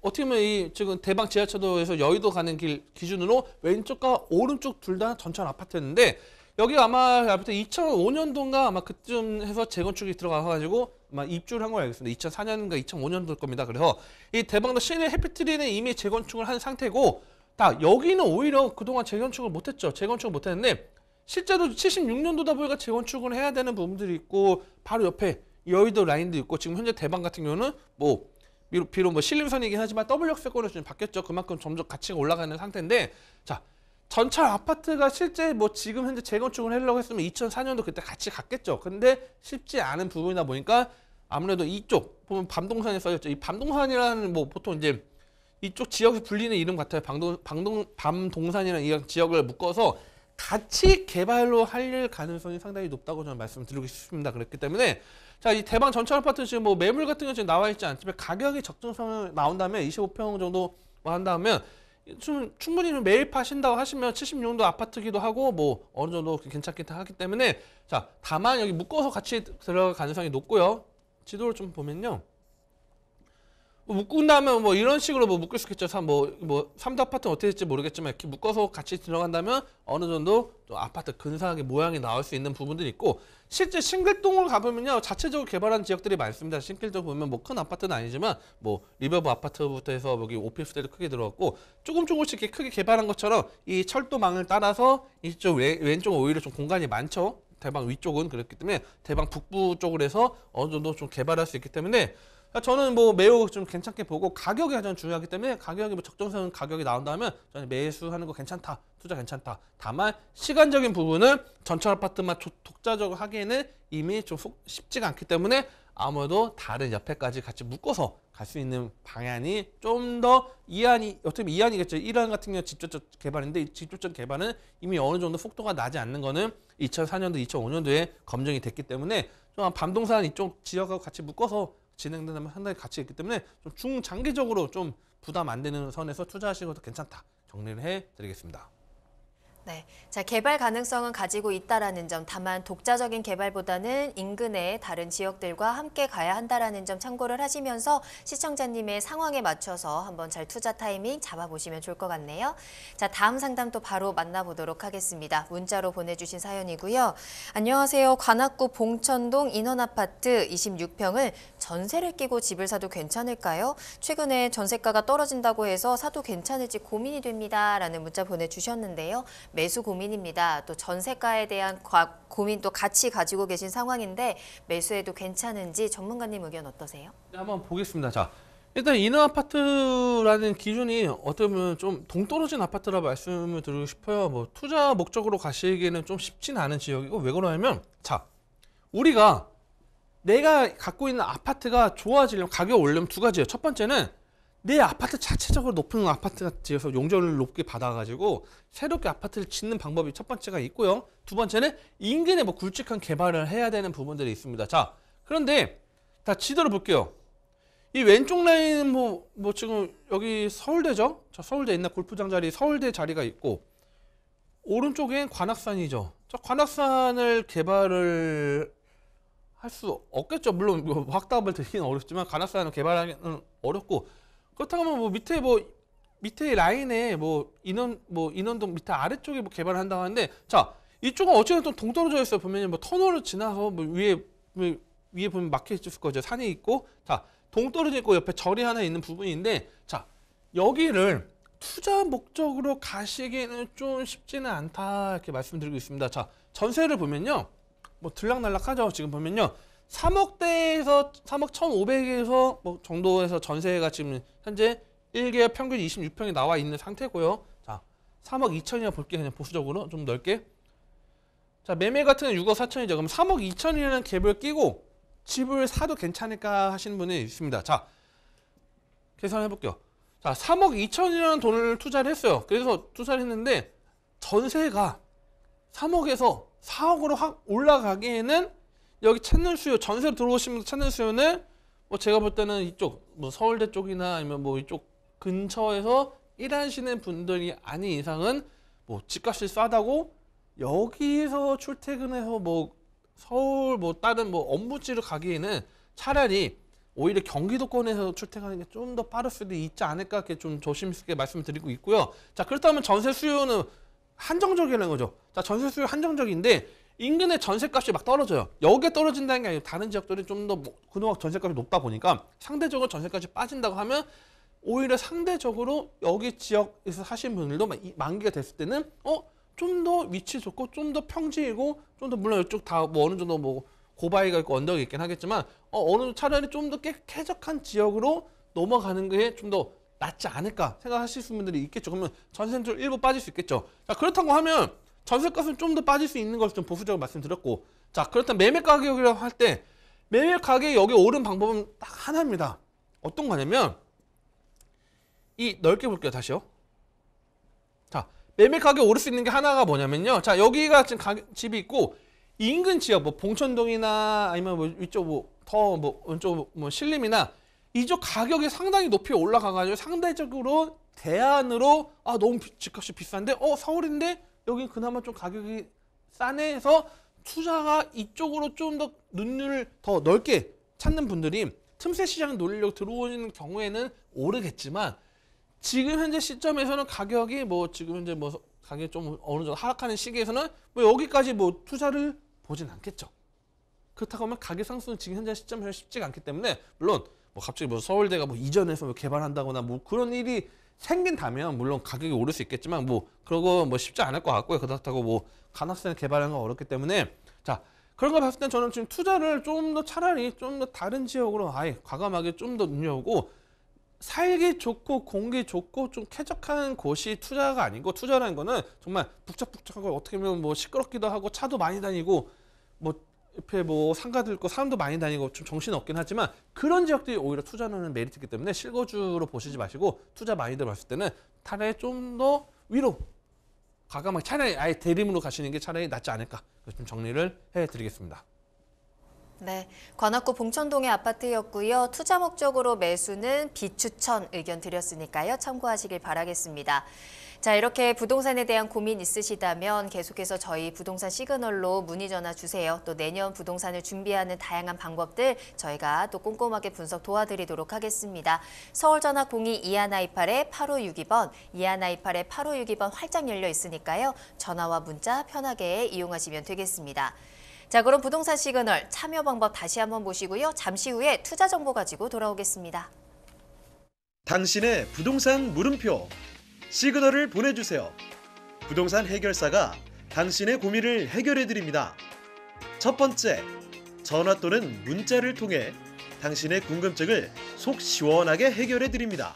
어떻게 보면 이 지금 대방 지하철도에서 여의도 가는 길 기준으로 왼쪽과 오른쪽 둘 다 전철 아파트였는데 여기 아마 2005년도인가 아마 그쯤 해서 재건축이 들어가가지고 아마 입주를 한 걸로 알겠습니다. 2004년인가 2005년도일 겁니다. 그래서 이 대방도 시내 해피트리는 이미 재건축을 한 상태고 자, 아, 여기는 오히려 그동안 재건축을 못했죠. 재건축을 못했는데 실제로 76년도다 보니까 재건축을 해야 되는 부분들이 있고 바로 옆에 여의도 라인도 있고 지금 현재 대방 같은 경우는 뭐 비록 비록 뭐 신림선이긴 하지만 W 역세권으로 지금 바뀌었죠. 그만큼 점점 가치가 올라가는 상태인데 자 전철 아파트가 실제 뭐 지금 현재 재건축을 하려고 했으면 2004년도 그때 같이 갔겠죠. 근데 쉽지 않은 부분이다 보니까 아무래도 이쪽 보면 밤동산에 써졌죠. 이 밤동산이라는 뭐 보통 이제 이쪽 지역에서 불리는 이름 같아요. 방동, 방동, 밤동산이랑이 지역을 묶어서 같이 개발로 할 가능성이 상당히 높다고 저는 말씀드리고 싶습니다. 그렇기 때문에 자, 이 대방 전철 아파트 지금 뭐 매물 같은 게 지금 나와 있지 않지만 가격이 적정선 성 나온다면 25평 정도 한다면 좀 충분히 매입하신다고 하시면 76도 아파트기도 하고 뭐 어느 정도 괜찮겠다 하기 때문에 자 다만 여기 묶어서 같이 들어갈 가능성이 높고요 지도를 좀 보면요 뭐 묶은다면 뭐 이런 식으로 뭐 묶을 수 있겠죠. 뭐뭐 3도 뭐 아파트는 어떻게 될지 모르겠지만 이렇게 묶어서 같이 들어간다면 어느 정도 또 아파트 근사하게 모양이 나올 수 있는 부분들이 있고 실제 싱글동을 가보면요. 자체적으로 개발한 지역들이 많습니다. 싱글동 보면 뭐 큰 아파트는 아니지만 뭐 리버브 아파트부터 해서 여기 오피스텔도 크게 들어갔고 조금 조금씩 이렇게 크게 개발한 것처럼 이 철도망을 따라서 이쪽 왼쪽 오히려 좀 공간이 많죠. 대방 위쪽은 그렇기 때문에 대방 북부 쪽으로 해서 어느 정도 좀 개발할 수 있기 때문에 그러니까 저는 뭐 매우 좀 괜찮게 보고 가격이 가장 중요하기 때문에 가격이 뭐 적정선 가격이 나온다면 저는 매수하는 거 괜찮다. 투자 괜찮다. 다만 시간적인 부분은 전철 아파트만 독자적으로 하기에는 이미 좀 쉽지가 않기 때문에 아무래도 다른 옆에까지 같이 묶어서 갈 수 있는 방향이 좀 더 이안이 어떻게 보면 이안이겠죠. 이안 같은 경우 직접적 개발인데 직접적 개발은 이미 어느 정도 속도가 나지 않는 거는 2004년도, 2005년도에 검증이 됐기 때문에 좀 반동산 이쪽 지역하고 같이 묶어서 진행되면 상당히 가치 있기 때문에 좀 중장기적으로 좀 부담 안 되는 선에서 투자하시는 것도 괜찮다. 정리를 해 드리겠습니다. 네, 자 개발 가능성은 가지고 있다라는 점, 다만 독자적인 개발보다는 인근의 다른 지역들과 함께 가야 한다라는 점 참고를 하시면서 시청자님의 상황에 맞춰서 한번 잘 투자 타이밍 잡아보시면 좋을 것 같네요. 자, 다음 상담 또 바로 만나보도록 하겠습니다. 문자로 보내주신 사연이고요. 안녕하세요. 관악구 봉천동 인원아파트 26평을 전세를 끼고 집을 사도 괜찮을까요? 최근에 전세가가 떨어진다고 해서 사도 괜찮을지 고민이 됩니다라는 문자 보내주셨는데요. 매수 고민입니다. 또 전세가에 대한 고민도 같이 가지고 계신 상황인데 매수해도 괜찮은지 전문가님 의견 어떠세요? 네, 한번 보겠습니다. 자, 일단 이너 아파트라는 기준이 어떻게 보면 좀 동떨어진 아파트라 말씀을 드리고 싶어요. 뭐 투자 목적으로 가시기에는 좀 쉽진 않은 지역이고 왜 그러냐면 자 우리가 내가 갖고 있는 아파트가 좋아지려면 가격 올리면 두 가지예요. 첫 번째는 내 아파트 자체적으로 높은 아파트 가 지어서 용적률을 높게 받아가지고 새롭게 아파트를 짓는 방법이 첫 번째가 있고요. 두 번째는 인근에 뭐 굵직한 개발을 해야 되는 부분들이 있습니다. 자, 그런데 다 지도를 볼게요. 이 왼쪽 라인 뭐, 뭐 지금 여기 서울대죠? 저 서울대 있나 골프장 자리 서울대 자리가 있고 오른쪽엔 관악산이죠. 저 관악산을 개발을 할 수 없겠죠. 물론 뭐 확답을 드리긴 어렵지만 관악산을 개발하기는 어렵고 그렇다고 면뭐 밑에 뭐 밑에 라인에 뭐 인원 뭐 인원동 밑에 아래쪽에 뭐 개발을 한다고 하는데 자 이쪽은 어쨌든 좀 동떨어져 있어요 보면 뭐 터널을 지나서 뭐 위에 뭐 위에 보면 막혀 있을 거죠 산이 있고 자 동떨어져 있고 옆에 절이 하나 있는 부분인데 자 여기를 투자 목적으로 가시기는 좀 쉽지는 않다 이렇게 말씀드리고 있습니다 자 전세를 보면요 뭐 들락날락하죠 지금 보면요 3억대에서 3억 1,500에서 뭐 정도에서 전세가 지금 현재 1개월 평균 26평이 나와 있는 상태고요. 자, 3억 2천이라 볼게요. 그냥 보수적으로 좀 넓게. 자, 매매 같은 경우 6억 4천이죠. 그럼 3억 2천이라는 갭을 끼고 집을 사도 괜찮을까 하시는 분이 있습니다. 자, 계산해 볼게요. 자, 3억 2천이라는 돈을 투자를 했어요. 그래서 투자를 했는데 전세가 3억에서 4억으로 확 올라가기에는 여기 채널 수요 전세로 들어오시면 채널 수요는 뭐 제가 볼 때는 이쪽 뭐 서울대 쪽이나 아니면 뭐 이쪽 근처에서 일하시는 분들이 아닌 이상은 뭐 집값이 싸다고 여기서 출퇴근해서 뭐 서울 뭐 다른 뭐업무지를 가기에는 차라리 오히려 경기도권에서 출퇴근하는 게 좀 더 빠를 수도 있지 않을까 이렇게 좀 조심스럽게 말씀을 드리고 있고요. 자 그렇다면 전세 수요는 한정적이라는 거죠. 자 전세 수요 한정적인데 인근의 전셋값이 막 떨어져요. 여기에 떨어진다는 게 아니고 다른 지역들이 좀 더 그동안 전셋값이 높다 보니까 상대적으로 전셋값이 빠진다고 하면 오히려 상대적으로 여기 지역에서 사신 분들도 만기가 됐을 때는 어 좀 더 위치 좋고 좀 더 평지이고 좀 더 물론 이쪽 다뭐 어느 정도 뭐 고바위가 있고 언덕이 있긴 하겠지만 어 어느 차라리 좀 더 쾌적한 지역으로 넘어가는 게 좀 더 낫지 않을까 생각하실 분들이 있겠죠. 그러면 전세는 좀 일부 빠질 수 있겠죠. 자, 그렇다고 하면 전세값은 좀 더 빠질 수 있는 것을 좀 보수적으로 말씀드렸고 자 그렇다면 매매 가격이라고 할 때 매매 가격이 여기 오른 방법은 딱 하나입니다. 어떤 거냐면 이 넓게 볼게요 다시요. 자 매매 가격 오를 수 있는 게 하나가 뭐냐면요. 자 여기가 지금 가격, 집이 있고 인근 지역 뭐 봉천동이나 아니면 뭐 이쪽 뭐더뭐 뭐, 왼쪽 뭐 신림이나 이쪽 가격이 상당히 높이 올라가가지고 상대적으로 대안으로 아 너무 집값이 비싼데 어 서울인데 여기 그나마 좀 가격이 싸네해서 투자가 이쪽으로 좀 더 눈을 더 넓게 찾는 분들이 틈새 시장 노리려고 들어오는 경우에는 오르겠지만 지금 현재 시점에서는 가격이 뭐 지금 현재 뭐 가격이 좀 어느 정도 하락하는 시기에서는 뭐 여기까지 뭐 투자를 보진 않겠죠. 그렇다고 하면 가격 상승은 지금 현재 시점에서 쉽지가 않기 때문에 물론 뭐 갑자기 뭐 서울대가 뭐 이전해서 뭐 개발한다거나 뭐 그런 일이 생긴다면 물론 가격이 오를 수 있겠지만 뭐그러고뭐 쉽지 않을 것 같고요. 그렇다고 뭐 간학생 개발하는 건 어렵기 때문에 자 그런 걸 봤을 땐 저는 지금 투자를 좀 더 차라리 좀 더 다른 지역으로 아예 과감하게 좀 더 눈여오고 살기 좋고 공기 좋고 좀 쾌적한 곳이 투자가 아니고 투자라는 거는 정말 북적북적하고 어떻게 보면 뭐 시끄럽기도 하고 차도 많이 다니고 뭐 옆에 뭐상가도 있고 사람도 많이 다니고 좀 정신 없긴 하지만 그런 지역들이 오히려 투자하는 메리트이기 때문에 실거주로 보시지 마시고 투자 많이들 어 봤을 때는 차라리 좀 더 위로 과감하게 차라리 아예 대림으로 가시는 게 차라리 낫지 않을까 좀 정리를 해드리겠습니다. 네, 관악구 봉천동의 아파트였고요. 투자 목적으로 매수는 비추천 의견 드렸으니까요. 참고하시길 바라겠습니다. 자, 이렇게 부동산에 대한 고민 있으시다면 계속해서 저희 부동산 시그널로 문의 전화 주세요. 또 내년 부동산을 준비하는 다양한 방법들 저희가 또 꼼꼼하게 분석 도와드리도록 하겠습니다. 서울 전화 02-2128-8562번, 에 2128-8562번 에 활짝 열려 있으니까요. 전화와 문자 편하게 이용하시면 되겠습니다. 자, 그럼 부동산 시그널 참여 방법 다시 한번 보시고요. 잠시 후에 투자 정보 가지고 돌아오겠습니다. 당신의 부동산 물음표 시그널을 보내주세요. 부동산 해결사가 당신의 고민을 해결해드립니다. 첫 번째, 전화 또는 문자를 통해 당신의 궁금증을 속 시원하게 해결해드립니다.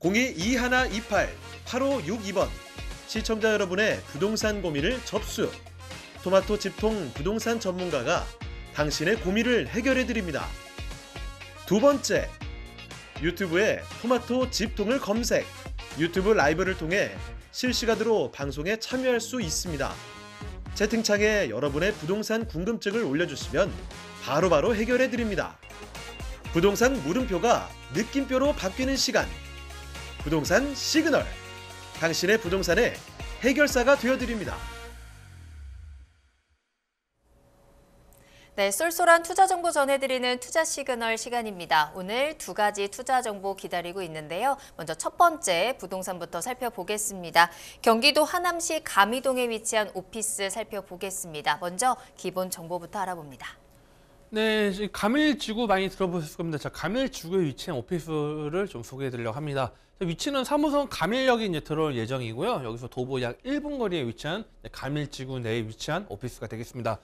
02-2128-8562번 시청자 여러분의 부동산 고민을 접수 토마토 집통 부동산 전문가가 당신의 고민을 해결해드립니다. 두 번째, 유튜브에 토마토 집통을 검색 유튜브 라이브를 통해 실시간으로 방송에 참여할 수 있습니다. 채팅창에 여러분의 부동산 궁금증을 올려주시면 바로바로 바로 해결해드립니다. 부동산 물음표가 느낌표로 바뀌는 시간. 부동산 시그널. 당신의 부동산의 해결사가 되어드립니다. 네, 쏠쏠한 투자 정보 전해드리는 투자 시그널 시간입니다. 오늘 두 가지 투자 정보 기다리고 있는데요. 먼저 첫 번째 부동산부터 살펴보겠습니다. 경기도 하남시 가미동에 위치한 오피스 살펴보겠습니다. 먼저 기본 정보부터 알아봅니다. 네, 가밀지구 많이 들어보셨을 겁니다. 자, 가밀지구에 위치한 오피스를 좀 소개해드리려고 합니다. 자, 위치는 3호선 가밀역이 이제 들어올 예정이고요. 여기서 도보 약 1분 거리에 위치한 네, 가밀지구 내에 위치한 오피스가 되겠습니다.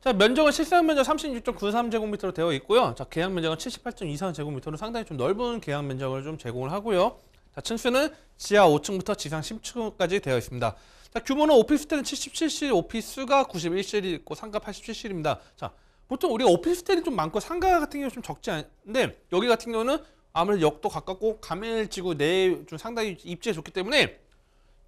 자, 면적은 실상 면적 36.93제곱미터로 되어 있고요. 자, 계약 면적은 78.24제곱미터로 상당히 좀 넓은 계약 면적을 좀 제공을 하고요. 자, 층수는 지하 5층부터 지상 10층까지 되어 있습니다. 자, 규모는 오피스텔은 77실, 오피스가 91실이 있고 상가 87실입니다. 자, 보통 우리가 오피스텔이 좀 많고 상가 같은 경우는 좀 적지 않은데 여기 같은 경우는 아무래도 역도 가깝고 가멜지구 내에 좀 상당히 입지에 좋기 때문에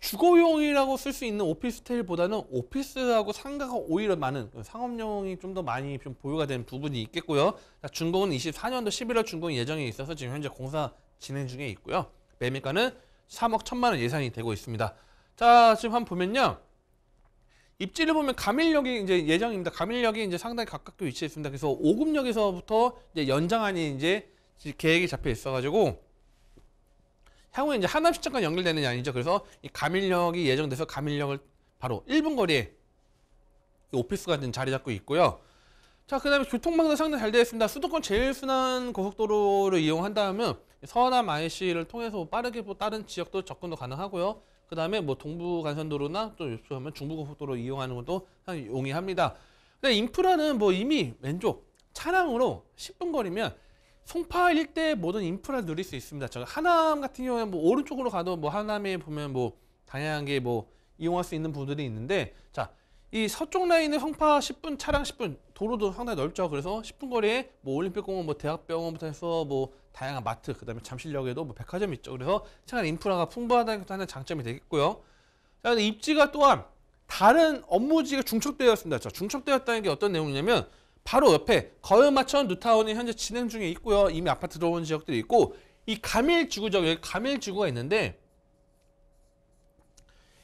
주거용이라고 쓸 수 있는 오피스텔보다는 오피스하고 상가가 오히려 많은 상업용이 좀 더 많이 좀 보유가 된 부분이 있겠고요. 준공은 24년도 11월 준공 예정에 있어서 지금 현재 공사 진행 중에 있고요. 매매가는 3억 1천만 원예상이 되고 있습니다. 자, 지금 한번 보면요. 입지를 보면 가밀역이 이제 예정입니다. 가밀역이 이제 상당히 가깝게 위치해 있습니다. 그래서 5급역에서부터 이제 연장안이 이제 계획이 잡혀 있어가지고 향후에 이제 하남시 청과 연결되는 게 아니죠. 그래서 이 가밀역이 예정돼서 가밀역을 바로 1분 거리에 오피스가 지금 자리 잡고 있고요. 자, 그 다음에 교통망도 상당히 잘 되어 있습니다. 수도권 제일 순환 고속도로를 이용한다면 서남 IC를 통해서 뭐 빠르게 뭐 다른 지역도 접근도 가능하고요. 그 다음에 뭐 동부 간선도로나 또 이쪽 하면 중부 고속도로 이용하는 것도 용이합니다. 근데 인프라는 뭐 이미 왼쪽 차량으로 10분 거리면 송파 일대 모든 인프라를 누릴 수 있습니다. 저 하남 같은 경우에 뭐 오른쪽으로 가도 뭐 하남에 보면 뭐 다양하게 뭐 이용할 수 있는 부분들이 있는데 자. 이 서쪽 라인은 송파 10분, 차량 10분, 도로도 상당히 넓죠. 그래서 10분 거리에 뭐 올림픽공원, 뭐 대학병원부터 해서 뭐 다양한 마트, 그다음에 잠실역에도 뭐 백화점 있죠. 그래서 생활 인프라가 풍부하다는 것도 하나 장점이 되겠고요. 자, 입지가 또한 다른 업무지가 중첩되었습니다. 중첩되었다는 게 어떤 내용이냐면 바로 옆에 거음마천 누타운이 현재 진행 중에 있고요. 이미 아파트 들어온 지역들이 있고 이 가밀지구죠. 여기 가밀지구가 있는데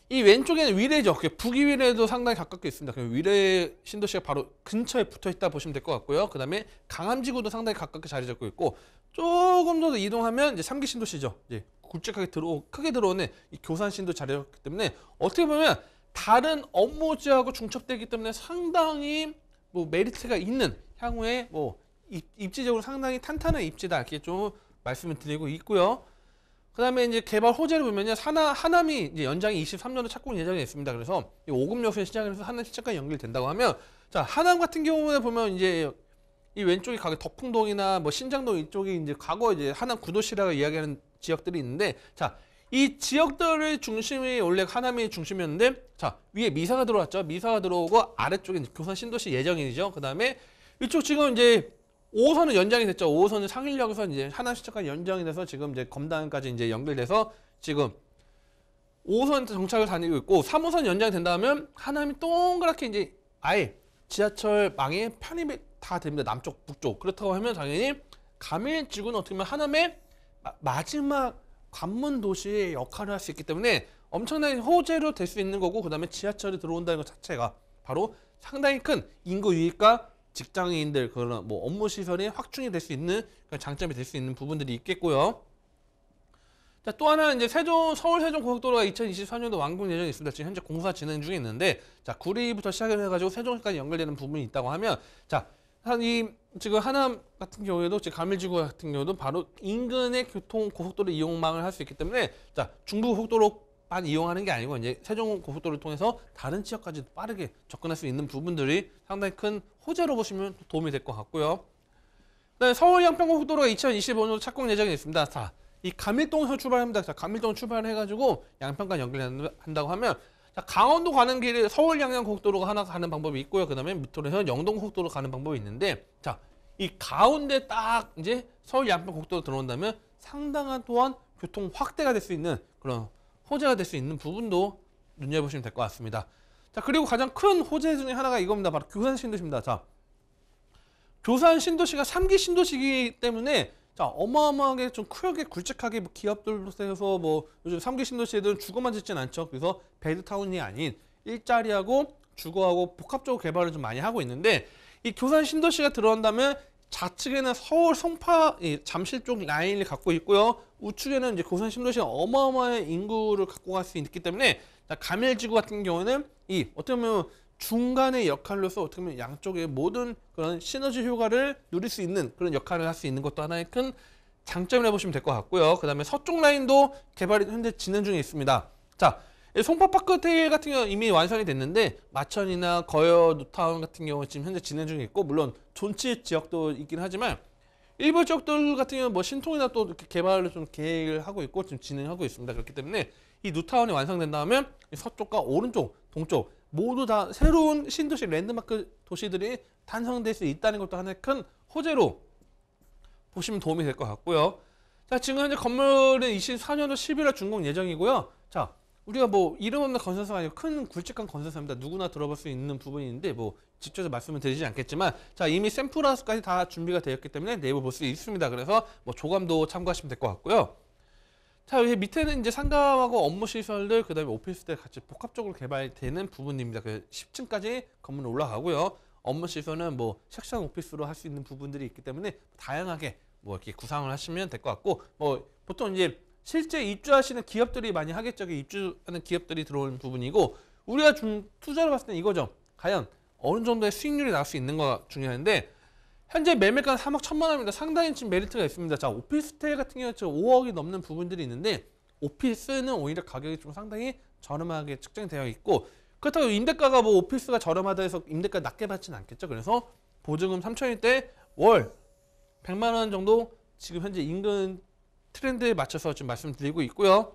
이 왼쪽에는 위례죠. 북위 위례도 상당히 가깝게 있습니다. 위례 신도시가 바로 근처에 붙어 있다 보시면 될 것 같고요. 그 다음에 강암지구도 상당히 가깝게 자리 잡고 있고 조금 더 이동하면 이제 삼기 신도시죠. 이제 굵직하게 들어 크게 들어오는 이 교산 신도 자리 잡기 때문에 어떻게 보면 다른 업무지하고 중첩되기 때문에 상당히 뭐 메리트가 있는 향후에 뭐 입, 지적으로 상당히 탄탄한 입지다 이렇게 좀 말씀을 드리고 있고요. 그 다음에 이제 개발 호재를 보면요. 하나, 하남이 이제 연장이 23년도 착공 예정이 있습니다. 그래서 오금여수의 시작 해서 하남 시장까지 연결된다고 하면 자, 하남 같은 경우에 보면 이제 이 왼쪽이 가게 덕풍동이나 뭐 신장동 이쪽이 이제 과거 이제 하남 구도시라고 이야기하는 지역들이 있는데 자, 이지역들을 중심이 원래 하남이 중심이었는데 자 위에 미사가 들어왔죠. 미사가 들어오고 아래쪽에 교산 신도시 예정이죠. 그 다음에 이쪽 지금 이제 5호선은 연장이 됐죠. 5호선은 상일역에서 이제 하남시청까지 연장이 돼서 지금 이제 검단까지 이제 연결돼서 지금 5호선 정착을 다니고 있고 3호선 연장이 된다면 하남이 동그랗게 이제 아예 지하철망에 편입이 다 됩니다. 남쪽, 북쪽. 그렇다고 하면 당연히 가밀지구는 어떻게 보면 하남의 마지막 관문 도시의 역할을 할 수 있기 때문에 엄청난 호재로 될 수 있는 거고 그 다음에 지하철이 들어온다는 것 자체가 바로 상당히 큰 인구 유입과 직장인들 그런 뭐 업무 시설이 확충이 될 수 있는 장점이 될 수 있는 부분들이 있겠고요. 자, 또 하나 이제 세종 서울 세종 고속도로가 2024년도 완공 예정이 있습니다. 지금 현재 공사 진행 중에 있는데 자 구리부터 시작을 해가지고 세종까지 연결되는 부분이 있다고 하면 자한이 지금 하남 같은 경우에도 지금 가밀지구 같은 경우도 바로 인근의 교통 고속도로 이용망을 할 수 있기 때문에 자 중부 고속도로만 이용하는 게 아니고 이제 세종 고속도로를 통해서 다른 지역까지 빠르게 접근할 수 있는 부분들이 상당히 큰 호재로 보시면 도움이 될 것 같고요. 네, 서울 양평고속도로가 2025년도 착공 예정이 있습니다. 자, 이 감일동에서 출발합니다. 자, 감일동 출발해가지고 양평간 연결한다고 하면 자, 강원도 가는 길에 서울 양양 국도로가 하나 가는 방법이 있고요. 그다음에 밑으로 해서 영동 국도로 가는 방법이 있는데 자, 이 가운데 딱 이제 서울 양평 국도로 들어온다면 상당한 또한 교통 확대가 될 수 있는 그런 호재가 될 수 있는 부분도 눈여겨보시면 될 것 같습니다. 자, 그리고 가장 큰 호재 중에 하나가 이겁니다. 바로 교산 신도시입니다. 자, 교산 신도시가 3기 신도시이기 때문에 자, 어마어마하게 좀 크게 굵직하게 뭐 기업들로서 뭐 요즘 삼기 신도시들은 주거만 짓진 않죠. 그래서 베드타운이 아닌 일자리하고 주거하고 복합적으로 개발을 좀 많이 하고 있는데 이 교산 신도시가 들어온다면 좌측에는 서울 송파 잠실 쪽 라인을 갖고 있고요. 우측에는 이제 고산 신도시 어마어마한 인구를 갖고 갈 수 있기 때문에 가밀지구 같은 경우는 이 어떻게 보면 중간의 역할로서 어떻게 보면 양쪽의 모든 그런 시너지 효과를 누릴 수 있는 그런 역할을 할 수 있는 것도 하나의 큰 장점이라고 보시면 될 것 같고요. 그 다음에 서쪽 라인도 개발이 현재 진행 중에 있습니다. 자, 송파파크 테일 같은 경우 이미 완성이 됐는데 마천이나 거여 노타운 같은 경우 지금 현재 진행 중에 있고 물론 존치 지역도 있긴 하지만 일부 지역들 같은 경우 뭐 신통이나 또 이렇게 개발을 좀 계획을 하고 있고 지금 진행하고 있습니다. 그렇기 때문에 이 누타운이 완성된다면 서쪽과 오른쪽, 동쪽 모두 다 새로운 신도시 랜드마크 도시들이 탄성될 수 있다는 것도 하나의 큰 호재로 보시면 도움이 될 것 같고요. 자, 지금 현재 건물은 24년도 11월 준공 예정이고요. 자, 우리가 뭐 이름 없는 건설사가 아니고 큰 굵직한 건설사입니다. 누구나 들어볼 수 있는 부분인데 뭐 직접 말씀을 드리지 않겠지만 자 이미 샘플하우스까지 다 준비가 되었기 때문에 네이버 볼 수 있습니다. 그래서 뭐 조감도 참고하시면 될 것 같고요. 자, 여기 밑에는 이제 상가하고 업무 시설들, 그 다음에 오피스텔 같이 복합적으로 개발되는 부분입니다. 그 10층까지 건물 올라가고요. 업무 시설은 뭐 섹션 오피스로 할 수 있는 부분들이 있기 때문에 다양하게 뭐 이렇게 구상을 하시면 될 것 같고, 뭐 보통 이제 실제 입주하시는 기업들이 많이 하겠죠. 입주하는 기업들이 들어오는 부분이고, 우리가 좀 투자를 봤을 때 이거죠. 과연 어느 정도의 수익률이 나올 수 있는가 중요한데, 현재 매매가 3억 1천만 원입니다. 상당히 지금 메리트가 있습니다. 자, 오피스텔 같은 경우는 5억이 넘는 부분들이 있는데 오피스는 오히려 가격이 좀 상당히 저렴하게 측정되어 있고 그렇다고 임대가가 뭐 오피스가 저렴하다 해서 임대가 낮게 받지는 않겠죠. 그래서 보증금 3천일 때 월 100만 원 정도 지금 현재 인근 트렌드에 맞춰서 지금 말씀드리고 있고요.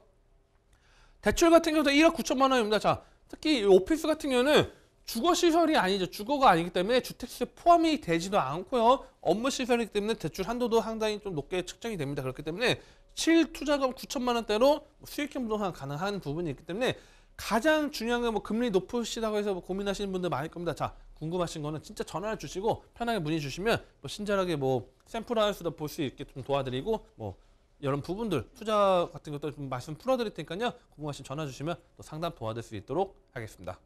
대출 같은 경우도 1억 9천만 원입니다. 자, 특히 오피스 같은 경우는 주거시설이 아니죠. 주거가 아니기 때문에 주택시세 포함이 되지도 않고요. 업무시설이기 때문에 대출 한도도 상당히 좀 높게 측정이 됩니다. 그렇기 때문에 7투자금 9천만 원대로 뭐 수익형 부동산 가능한 부분이 있기 때문에 가장 중요한 건뭐 금리 높으시다고 해서 뭐 고민하시는 분들 많을 겁니다. 자 궁금하신 거는 진짜 전화를 주시고 편하게 문의 주시면 뭐 친절하게 뭐 샘플하우스도 볼 수 있게 좀 도와드리고 뭐 이런 부분들 투자 같은 것도 좀 말씀 풀어드릴 테니까요. 궁금하신 전화 주시면 또 상담 도와드릴 수 있도록 하겠습니다.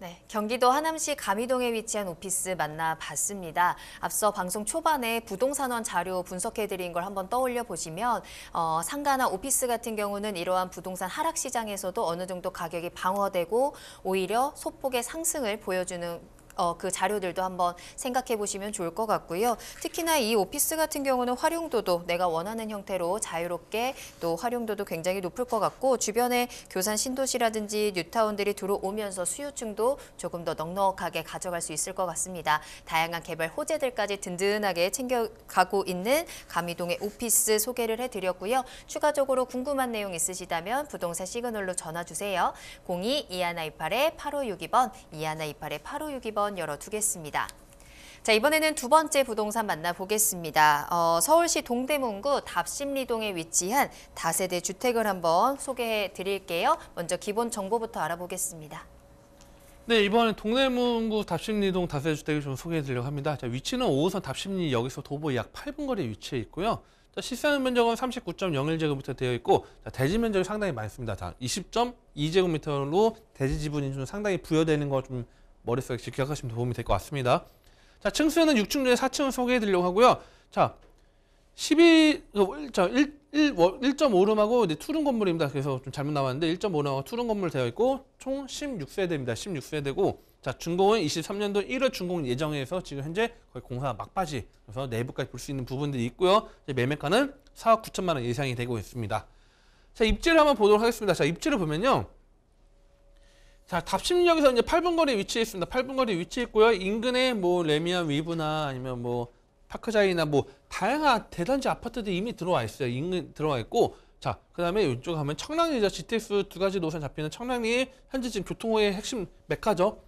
네, 경기도 하남시 가미동에 위치한 오피스 만나봤습니다. 앞서 방송 초반에 부동산원 자료 분석해드린 걸 한번 떠올려 보시면 어, 상가나 오피스 같은 경우는 이러한 부동산 하락 시장에서도 어느 정도 가격이 방어되고 오히려 소폭의 상승을 보여주는 어, 그 자료들도 한번 생각해 보시면 좋을 것 같고요. 특히나 이 오피스 같은 경우는 활용도도 내가 원하는 형태로 자유롭게 또 활용도도 굉장히 높을 것 같고 주변에 교산 신도시라든지 뉴타운들이 들어오면서 수요층도 조금 더 넉넉하게 가져갈 수 있을 것 같습니다. 다양한 개발 호재들까지 든든하게 챙겨가고 있는 가미동의 오피스 소개를 해드렸고요. 추가적으로 궁금한 내용 있으시다면 부동산 시그널로 전화 주세요. 02-2128-8562번, 2128-8562번 한번 열어두겠습니다. 자, 이번에는 두 번째 부동산 만나보겠습니다. 어, 서울시 동대문구 답심리동에 위치한 다세대 주택을 한번 소개해 드릴게요. 먼저 기본 정보부터 알아보겠습니다. 네, 이번엔 동대문구 답심리동 다세대 주택을 좀 소개해 드리려고 합니다. 자, 위치는 5호선 답심리역에서 도보 약 8분 거리에 위치해 있고요. 자, 시세는 면적은 39.01제곱미터 되어 있고 자, 대지 면적이 상당히 많습니다. 20.2제곱미터로 대지 지분 인수 상당히 부여되는 거좀 머릿속에 기억하시면 도움이 될 것 같습니다. 자, 층수는 6층 중에 4층을 소개해 드리려고 하고요. 자, 12, 1.5룸하고 이룸 건물입니다. 그래서 좀 잘못 나왔는데 1.5룸하고 투룸 건물 되어 있고 총 16세대입니다. 16세대고 자 준공은 23년도 1월 준공 예정에서 지금 현재 거의 공사 막바지 그래서 내부까지 볼 수 있는 부분들이 있고요. 매매가는 4억 9천만 원 예상이 되고 있습니다. 자 입지를 한번 보도록 하겠습니다. 자 입지를 보면요. 자, 답심역에서 이제 8분 거리 위치해 있습니다. 8분 거리 위치해 있고요. 인근에 뭐 레미안 위브나 아니면 뭐 파크자이나 뭐 다양한 대단지 아파트들이 이미 들어와 있어요. 인근 들어와 있고 자, 그다음에 이쪽 가면 청량리죠. GTX 두 가지 노선 잡히는 청량리 현재 지금 교통의 핵심 메카죠.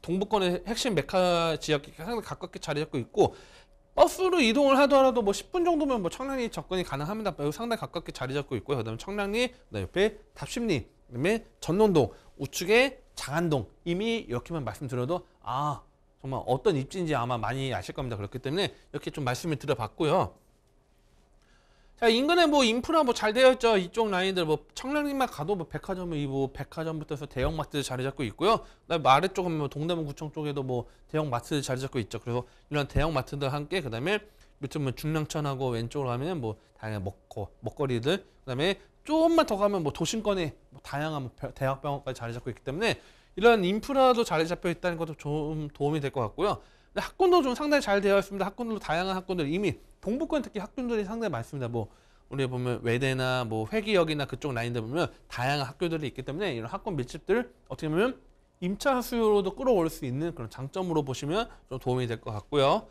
동북권의 핵심 메카 지역이 상당히 가깝게 자리 잡고 있고 버스로 이동을 하더라도 뭐 10분 정도면 뭐 청량리 접근이 가능합니다. 매우 상당히 가깝게 자리 잡고 있고요. 그다음에 청량리, 그다음에 옆에 답심리, 그다음에 전농동 우측에 장안동 이미 이렇게만 말씀드려도 아 정말 어떤 입지인지 아마 많이 아실 겁니다. 그렇기 때문에 이렇게 좀 말씀을 드려봤고요. 자 인근에 뭐 인프라 뭐 잘 되어 있죠 이쪽 라인들 뭐 청량리만 가도 뭐 백화점이 뭐 백화점부터 해서 대형마트 자리 잡고 있고요 그다음에 뭐 아래쪽은 뭐 동대문구청 쪽에도 뭐 대형마트 자리 잡고 있죠 그래서 이런 대형마트들 함께 그다음에 밑에 뭐 중량천하고 왼쪽으로 가면 뭐 다양한 먹고 먹거리들 그다음에 조금만 더 가면 뭐 도심권에 뭐 다양한 뭐 대학병원까지 자리 잡고 있기 때문에 이런 인프라도 자리 잡혀 있다는 것도 좀 도움이 될 것 같고요. 학군도 좀 상당히 잘 되어 있습니다. 학군들도 다양한 학군들 이미 동북권 특히 학군들이 상당히 많습니다. 뭐 우리 보면 외대나 뭐 회기역이나 그쪽 라인들 보면 다양한 학교들이 있기 때문에 이런 학군 밀집들 어떻게 보면 임차 수요로도 끌어올 수 있는 그런 장점으로 보시면 좀 도움이 될 것 같고요.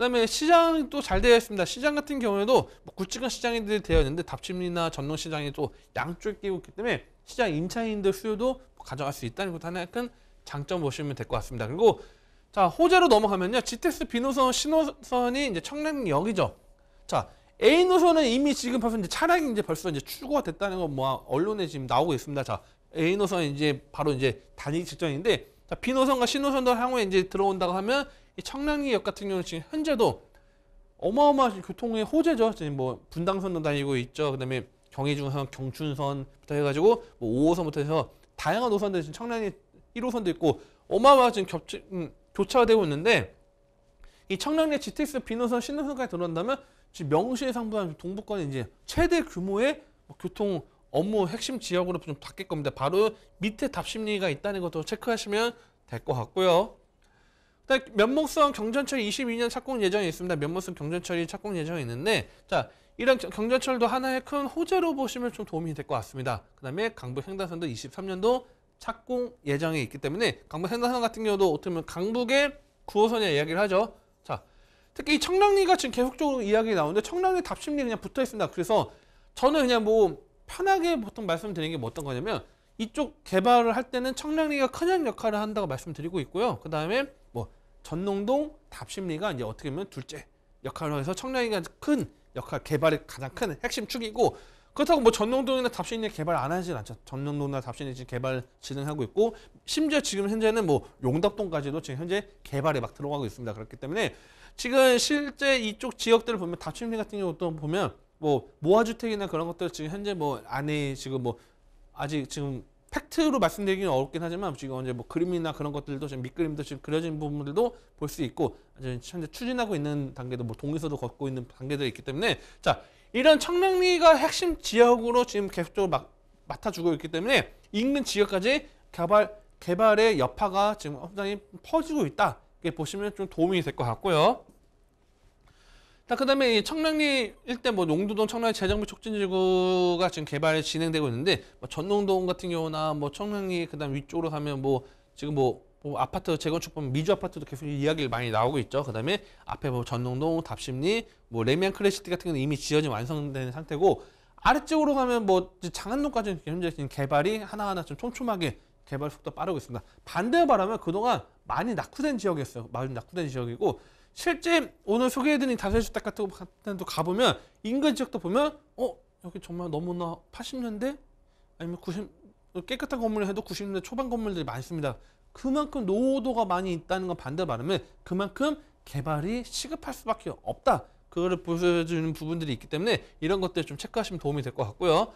그다음에 시장 또잘 되어 있습니다. 시장 같은 경우에도 뭐 굵직한 시장이 되어 있는데 답심이나 전농 시장이 또 양쪽에 끼고 있기 때문에 시장 임차인들 수요도 뭐 가져갈 수 있다는 것도 하나의 큰 장점 보시면 될 것 같습니다. 그리고 자 호재로 넘어가면요, GTX 비 노선 신호선이 이제 청량역이죠. 자 A 노선은 이미 지금 벌써 이제 차량이 이제 벌써 이제 출고가 됐다는 건뭐 언론에 지금 나오고 있습니다. 자 A 노선 이제 바로 이제 단위 직전인데 자, B 노선과 신호선도 향후에 이제 들어온다고 하면 청량리역 같은 경우는 지금 현재도 어마어마한 교통의 호재죠. 지금 뭐 분당선도 다니고 있죠. 그다음에 경의중선, 경춘선부터 해가지고 뭐 5호선부터 해서 다양한 노선들 지금 청량리 1호선도 있고 어마어마한 지금 겹치, 음, 교차가 되고 있는데 이 청량리 GTX 비노선 신호선까지 들어온다면 지금 명실상부한 동북권의 이제 최대 규모의 뭐 교통 업무 핵심 지역으로 좀 바뀔 겁니다. 바로 밑에 답심리가 있다는 것도 체크하시면 될 것 같고요. 면목성 경전철 22년 착공 예정이 있습니다. 면목성 경전철이 착공 예정이 있는데 자 이런 경전철도 하나의 큰 호재로 보시면 좀 도움이 될 것 같습니다. 그 다음에 강북 횡단선도 23년도 착공 예정이 있기 때문에 강북 횡단선 같은 경우도 어떻게 보면 강북의 9호선이 이야기를 하죠. 자 특히 이 청량리가 지금 계속적으로 이야기 나오는데 청량리 답심리 그냥 붙어 있습니다. 그래서 저는 그냥 뭐 편하게 보통 말씀드리는 게 뭐 어떤 거냐면 이쪽 개발을 할 때는 청량리가 큰 역할을 한다고 말씀드리고 있고요. 그 다음에 전농동 답심리가 이제 어떻게 보면 둘째 역할을 해서 청량리가 큰 역할 개발의 가장 큰 핵심 축이고 그렇다고 뭐 전농동이나 답신리 개발 안 하진 않죠. 전농동이나 답신리 지금 개발 진행하고 있고 심지어 지금 현재는 뭐용덕동까지도 지금 현재 개발에 막 들어가고 있습니다. 그렇기 때문에 지금 실제 이쪽 지역들을 보면 답신리 같은 경우도 보면 뭐 모아주택이나 그런 것들 지금 현재 뭐 안에 지금 뭐 아직 지금 팩트로 말씀드리기는 어렵긴 하지만 지금 이제 뭐 그림이나 그런 것들도 지금 밑그림도 지금 그려진 부분들도 볼 수 있고 현재 추진하고 있는 단계도 뭐동의서도 걷고 있는 단계들이 있기 때문에 자 이런 청량리가 핵심 지역으로 지금 계속적으로 막, 맡아주고 있기 때문에 읽는 지역까지 개발 개발의 여파가 지금 상당히 퍼지고 있다. 이게 보시면 좀 도움이 될 것 같고요. 그 다음에 청량리 일대 뭐 용두동 청량리 재정비 촉진지구가 지금 개발이 진행되고 있는데 뭐 전농동 같은 경우나 뭐 청량리 그다음 위쪽으로 가면 뭐 지금 뭐, 뭐 아파트 재건축 보면 미주 아파트도 계속 이야기를 많이 나오고 있죠. 그 다음에 앞에 뭐 전농동, 답심리, 뭐 레미안 클래시티 같은 경우는 이미 지어진 완성된 상태고 아래쪽으로 가면 뭐 장안동까지 는 현재 지금 개발이 하나하나 좀 촘촘하게 개발 속도 빠르고 있습니다. 반대로 말하면 그동안 많이 낙후된 지역이었어요. 많이 낙후된 지역이고 실제 오늘 소개해드린 다세주 주택 같은 데도 가보면 인근 지역도 보면 어 여기 정말 너무나 80년대 아니면 90 깨끗한 건물을 해도 90년대 초반 건물들이 많습니다. 그만큼 노후도가 많이 있다는 건 반대 말하면 그만큼 개발이 시급할 수밖에 없다. 그거를 보여주는 부분들이 있기 때문에 이런 것들 좀 체크하시면 도움이 될 것 같고요.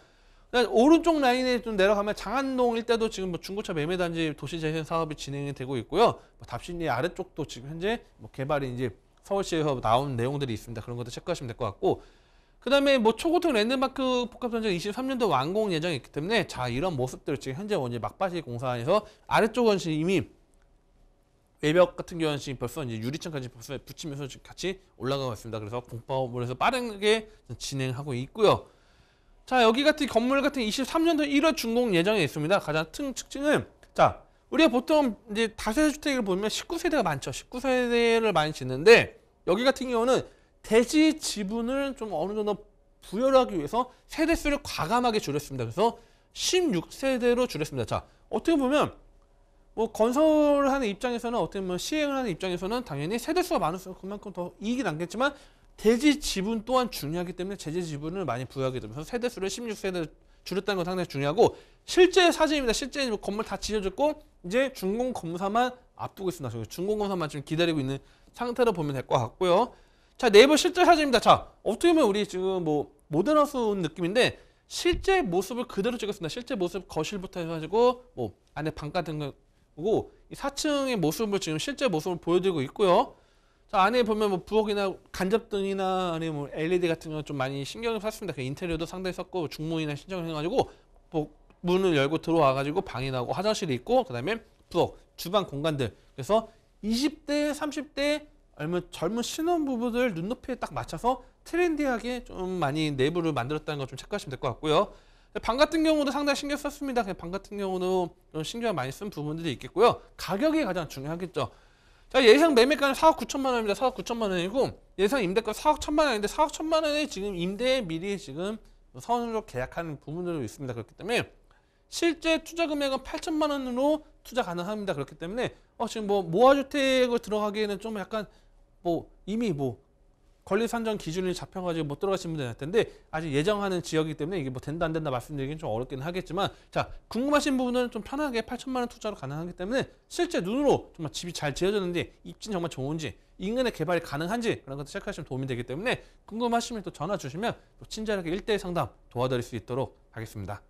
그러니까 오른쪽 라인에 좀 내려가면 장안동 일대도 지금 뭐 중고차 매매 단지 도시 재생 사업이 진행이 되고 있고요. 뭐 답신리 아래쪽도 지금 현재 뭐 개발이 이제 서울시에서 나온 내용들이 있습니다. 그런 것도 체크하시면 될 것 같고 그다음에 뭐 초고층 랜드마크 복합전쟁 23년도 완공 예정이 있기 때문에 자 이런 모습들 지금 현재 원제 뭐 막바지 공사에서 아래쪽은 지금 이미 외벽 같은 경우는 지금 벌써 이제 유리창까지 벌써 붙이면서 지금 같이 올라가고 있습니다. 그래서 공법을 해서 빠르게 진행하고 있고요. 자 여기 같은 건물 같은 23년도 1월 준공 예정에 있습니다. 가장 큰 특징은 자 우리가 보통 이제 다세대 주택을 보면 19세대가 많죠. 19세대를 많이 짓는데 여기 같은 경우는 대지 지분을 좀 어느 정도 부여를 하기 위해서 세대수를 과감하게 줄였습니다. 그래서 16세대로 줄였습니다. 자 어떻게 보면 뭐 건설하는 입장에서는 어떻게 보면 시행을 하는 입장에서는 당연히 세대수가 많을수록 그만큼 더 이익이 남겠지만 대지 지분 또한 중요하기 때문에 제재 지분을 많이 부여하게 되면서 세대 수를 16세대 줄였다는 건 상당히 중요하고 실제 사진입니다. 실제 건물 다 지어졌고 이제 준공 검사만 앞두고 있습니다. 준공 검사만 지금 기다리고 있는 상태로 보면 될 것 같고요. 자 네이버 실제 사진입니다. 자 어떻게 보면 우리 지금 뭐모던하우스 느낌인데 실제 모습을 그대로 찍었습니다. 실제 모습 거실부터 해가지고 뭐 안에 방가 등거고 이 4층의 모습을 지금 실제 모습을 보여드리고 있고요. 그러니까 안에 보면 뭐 부엌이나 간접등이나 아니면 뭐 LED 같은 경건좀 많이 신경을 썼습니다. 그 인테리어도 상당히 썼고 중문이나 신경을 해가지고 뭐 문을 열고 들어와가지고 방이 나고 화장실이 있고 그다음에 부엌, 주방 공간들. 그래서 20대, 30대 아니면 젊은 신혼부부들 눈높이에 딱 맞춰서 트렌디하게 좀 많이 내부를 만들었다는 걸좀 체크하시면 될 것 같고요. 방 같은 경우도 상당히 신경 썼습니다. 방 같은 경우도 신경 을 많이 쓴 부분들이 있겠고요. 가격이 가장 중요하겠죠. 자, 예상 매매가는 4억 9천만 원입니다. 4억 9천만 원이고 예상 임대가 4억 1천만 원인데 4억 1천만 원에 지금 임대에 미리 지금 뭐 선으로 계약하는 부분으로 있습니다. 그렇기 때문에 실제 투자 금액은 8천만 원으로 투자 가능합니다. 그렇기 때문에 어, 지금 뭐 모아주택으로 들어가기에는 좀 약간 뭐 이미 뭐 권리 산정 기준이 잡혀가지고 못 들어가신 분들 있 텐데 아직 예정하는 지역이기 때문에 이게 뭐 된다 안 된다 말씀드리긴 좀 어렵긴 하겠지만 자 궁금하신 부분은 좀 편하게 8천만 원 투자로 가능하기 때문에 실제 눈으로 정말 집이 잘 지어졌는지 입지 정말 좋은지 인근에 개발이 가능한지 그런 것도 체크하시면 도움이 되기 때문에 궁금하시면 또 전화 주시면 또 친절하게 1대일 상담 도와드릴 수 있도록 하겠습니다.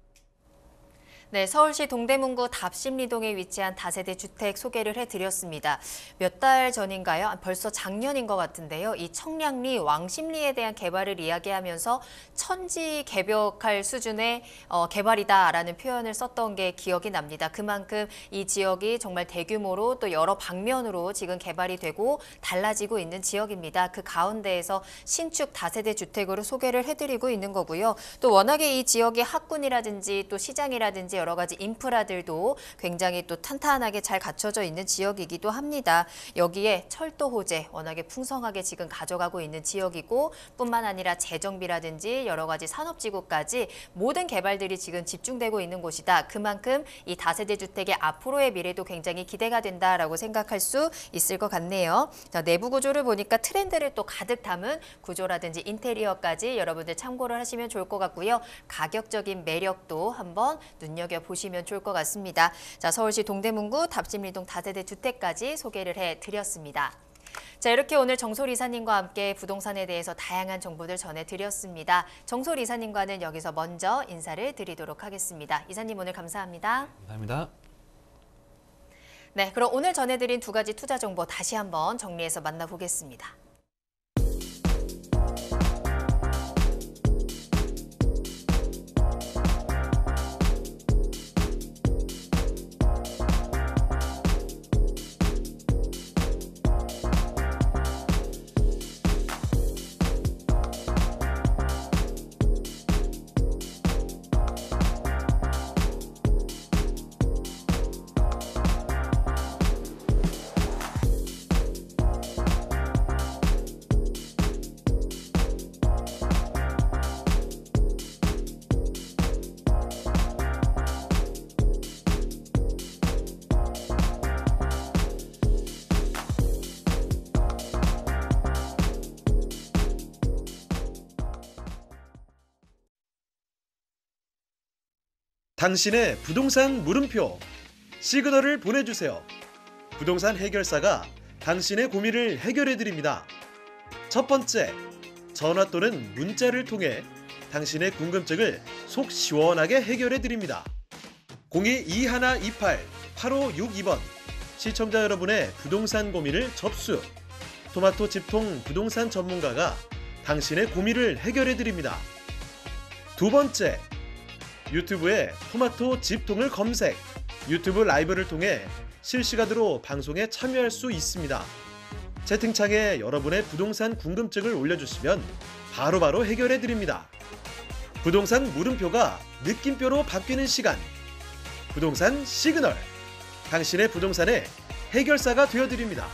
네, 서울시 동대문구 답심리동에 위치한 다세대 주택 소개를 해드렸습니다. 몇 달 전인가요? 아, 벌써 작년인 것 같은데요. 이 청량리, 왕십리에 대한 개발을 이야기하면서 천지 개벽할 수준의 어, 개발이다라는 표현을 썼던 게 기억이 납니다. 그만큼 이 지역이 정말 대규모로 또 여러 방면으로 지금 개발이 되고 달라지고 있는 지역입니다. 그 가운데에서 신축 다세대 주택으로 소개를 해드리고 있는 거고요. 또 워낙에 이 지역의 학군이라든지 또 시장이라든지 여러 가지 인프라들도 굉장히 또 탄탄하게 잘 갖춰져 있는 지역이기도 합니다. 여기에 철도 호재 워낙에 풍성하게 지금 가져가고 있는 지역이고 뿐만 아니라 재정비라든지 여러 가지 산업지구까지 모든 개발들이 지금 집중되고 있는 곳이다. 그만큼 이 다세대 주택의 앞으로의 미래도 굉장히 기대가 된다라고 생각할 수 있을 것 같네요. 자, 내부 구조를 보니까 트렌드를 또 가득 담은 구조라든지 인테리어까지 여러분들 참고를 하시면 좋을 것 같고요. 가격적인 매력도 한번 눈여 눈여겨 보시면 좋을 것 같습니다. 자, 서울시 동대문구 답심리동 다세대 주택까지 소개를 해 드렸습니다. 자, 이렇게 오늘 정솔 이사님과 함께 부동산에 대해서 다양한 정보들 전해드렸습니다. 정솔 이사님과는 여기서 먼저 인사를 드리도록 하겠습니다. 이사님 오늘 감사합니다. 감사합니다. 네, 그럼 오늘 전해드린 두 가지 투자 정보 다시 한번 정리해서 만나보겠습니다. 당신의 부동산 물음표 시그널을 보내주세요. 부동산 해결사가 당신의 고민을 해결해드립니다. 첫 번째, 전화 또는 문자를 통해 당신의 궁금증을 속 시원하게 해결해드립니다. 022128-8562번 시청자 여러분의 부동산 고민을 접수 토마토 집통 부동산 전문가가 당신의 고민을 해결해드립니다. 두 번째, 유튜브에 토마토 집통을 검색 유튜브 라이브를 통해 실시간으로 방송에 참여할 수 있습니다. 채팅창에 여러분의 부동산 궁금증을 올려주시면 바로바로 바로 해결해드립니다. 부동산 물음표가 느낌표로 바뀌는 시간. 부동산 시그널. 당신의 부동산의 해결사가 되어드립니다.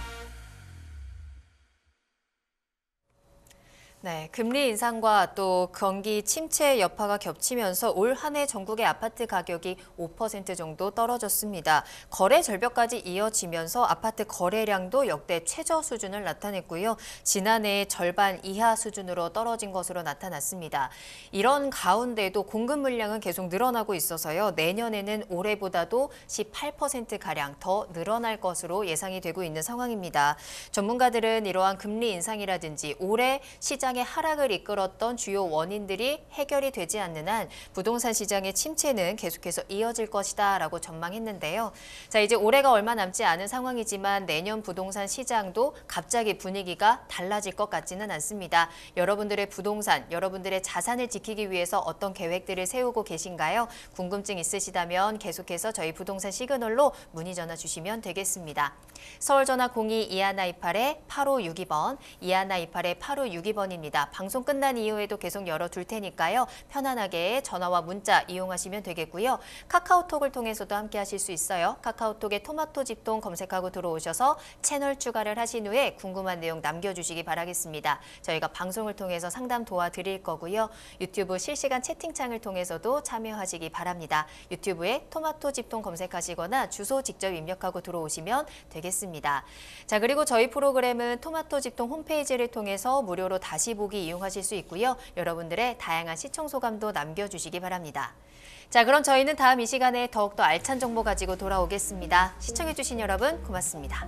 네, 금리 인상과 또 경기 침체 여파가 겹치면서 올 한 해 전국의 아파트 가격이 5% 정도 떨어졌습니다. 거래 절벽까지 이어지면서 아파트 거래량도 역대 최저 수준을 나타냈고요. 지난해 절반 이하 수준으로 떨어진 것으로 나타났습니다. 이런 가운데도 공급 물량은 계속 늘어나고 있어서요. 내년에는 올해보다도 18%가량 더 늘어날 것으로 예상이 되고 있는 상황입니다. 전문가들은 이러한 금리 인상이라든지 올해 시장 시장의 하락을 이끌었던 주요 원인들이 해결이 되지 않는 한 부동산 시장의 침체는 계속해서 이어질 것이다 라고 전망했는데요. 자 이제 올해가 얼마 남지 않은 상황이지만 내년 부동산 시장도 갑자기 분위기가 달라질 것 같지는 않습니다. 여러분들의 부동산, 여러분들의 자산을 지키기 위해서 어떤 계획들을 세우고 계신가요? 궁금증 있으시다면 계속해서 저희 부동산 시그널로 문의 전화 주시면 되겠습니다. 서울 전화 02 2 1 2 8 8562번, 2 1 2 8 8 5 6 2번입니다 시간입니다. 방송 끝난 이후에도 계속 열어둘 테니까요. 편안하게 전화와 문자 이용하시면 되겠고요. 카카오톡을 통해서도 함께 하실 수 있어요. 카카오톡에 토마토 집통 검색하고 들어오셔서 채널 추가를 하신 후에 궁금한 내용 남겨주시기 바라겠습니다. 저희가 방송을 통해서 상담 도와드릴 거고요. 유튜브 실시간 채팅창을 통해서도 참여하시기 바랍니다. 유튜브에 토마토 집통 검색하시거나 주소 직접 입력하고 들어오시면 되겠습니다. 자 그리고 저희 프로그램은 토마토 집통 홈페이지를 통해서 무료로 다시 다시 보기 이용하실 수 있고요. 여러분들의 다양한 시청 소감도 남겨주시기 바랍니다. 자, 그럼 저희는 다음 이 시간에 더욱더 알찬 정보 가지고 돌아오겠습니다. 시청해주신 여러분 고맙습니다.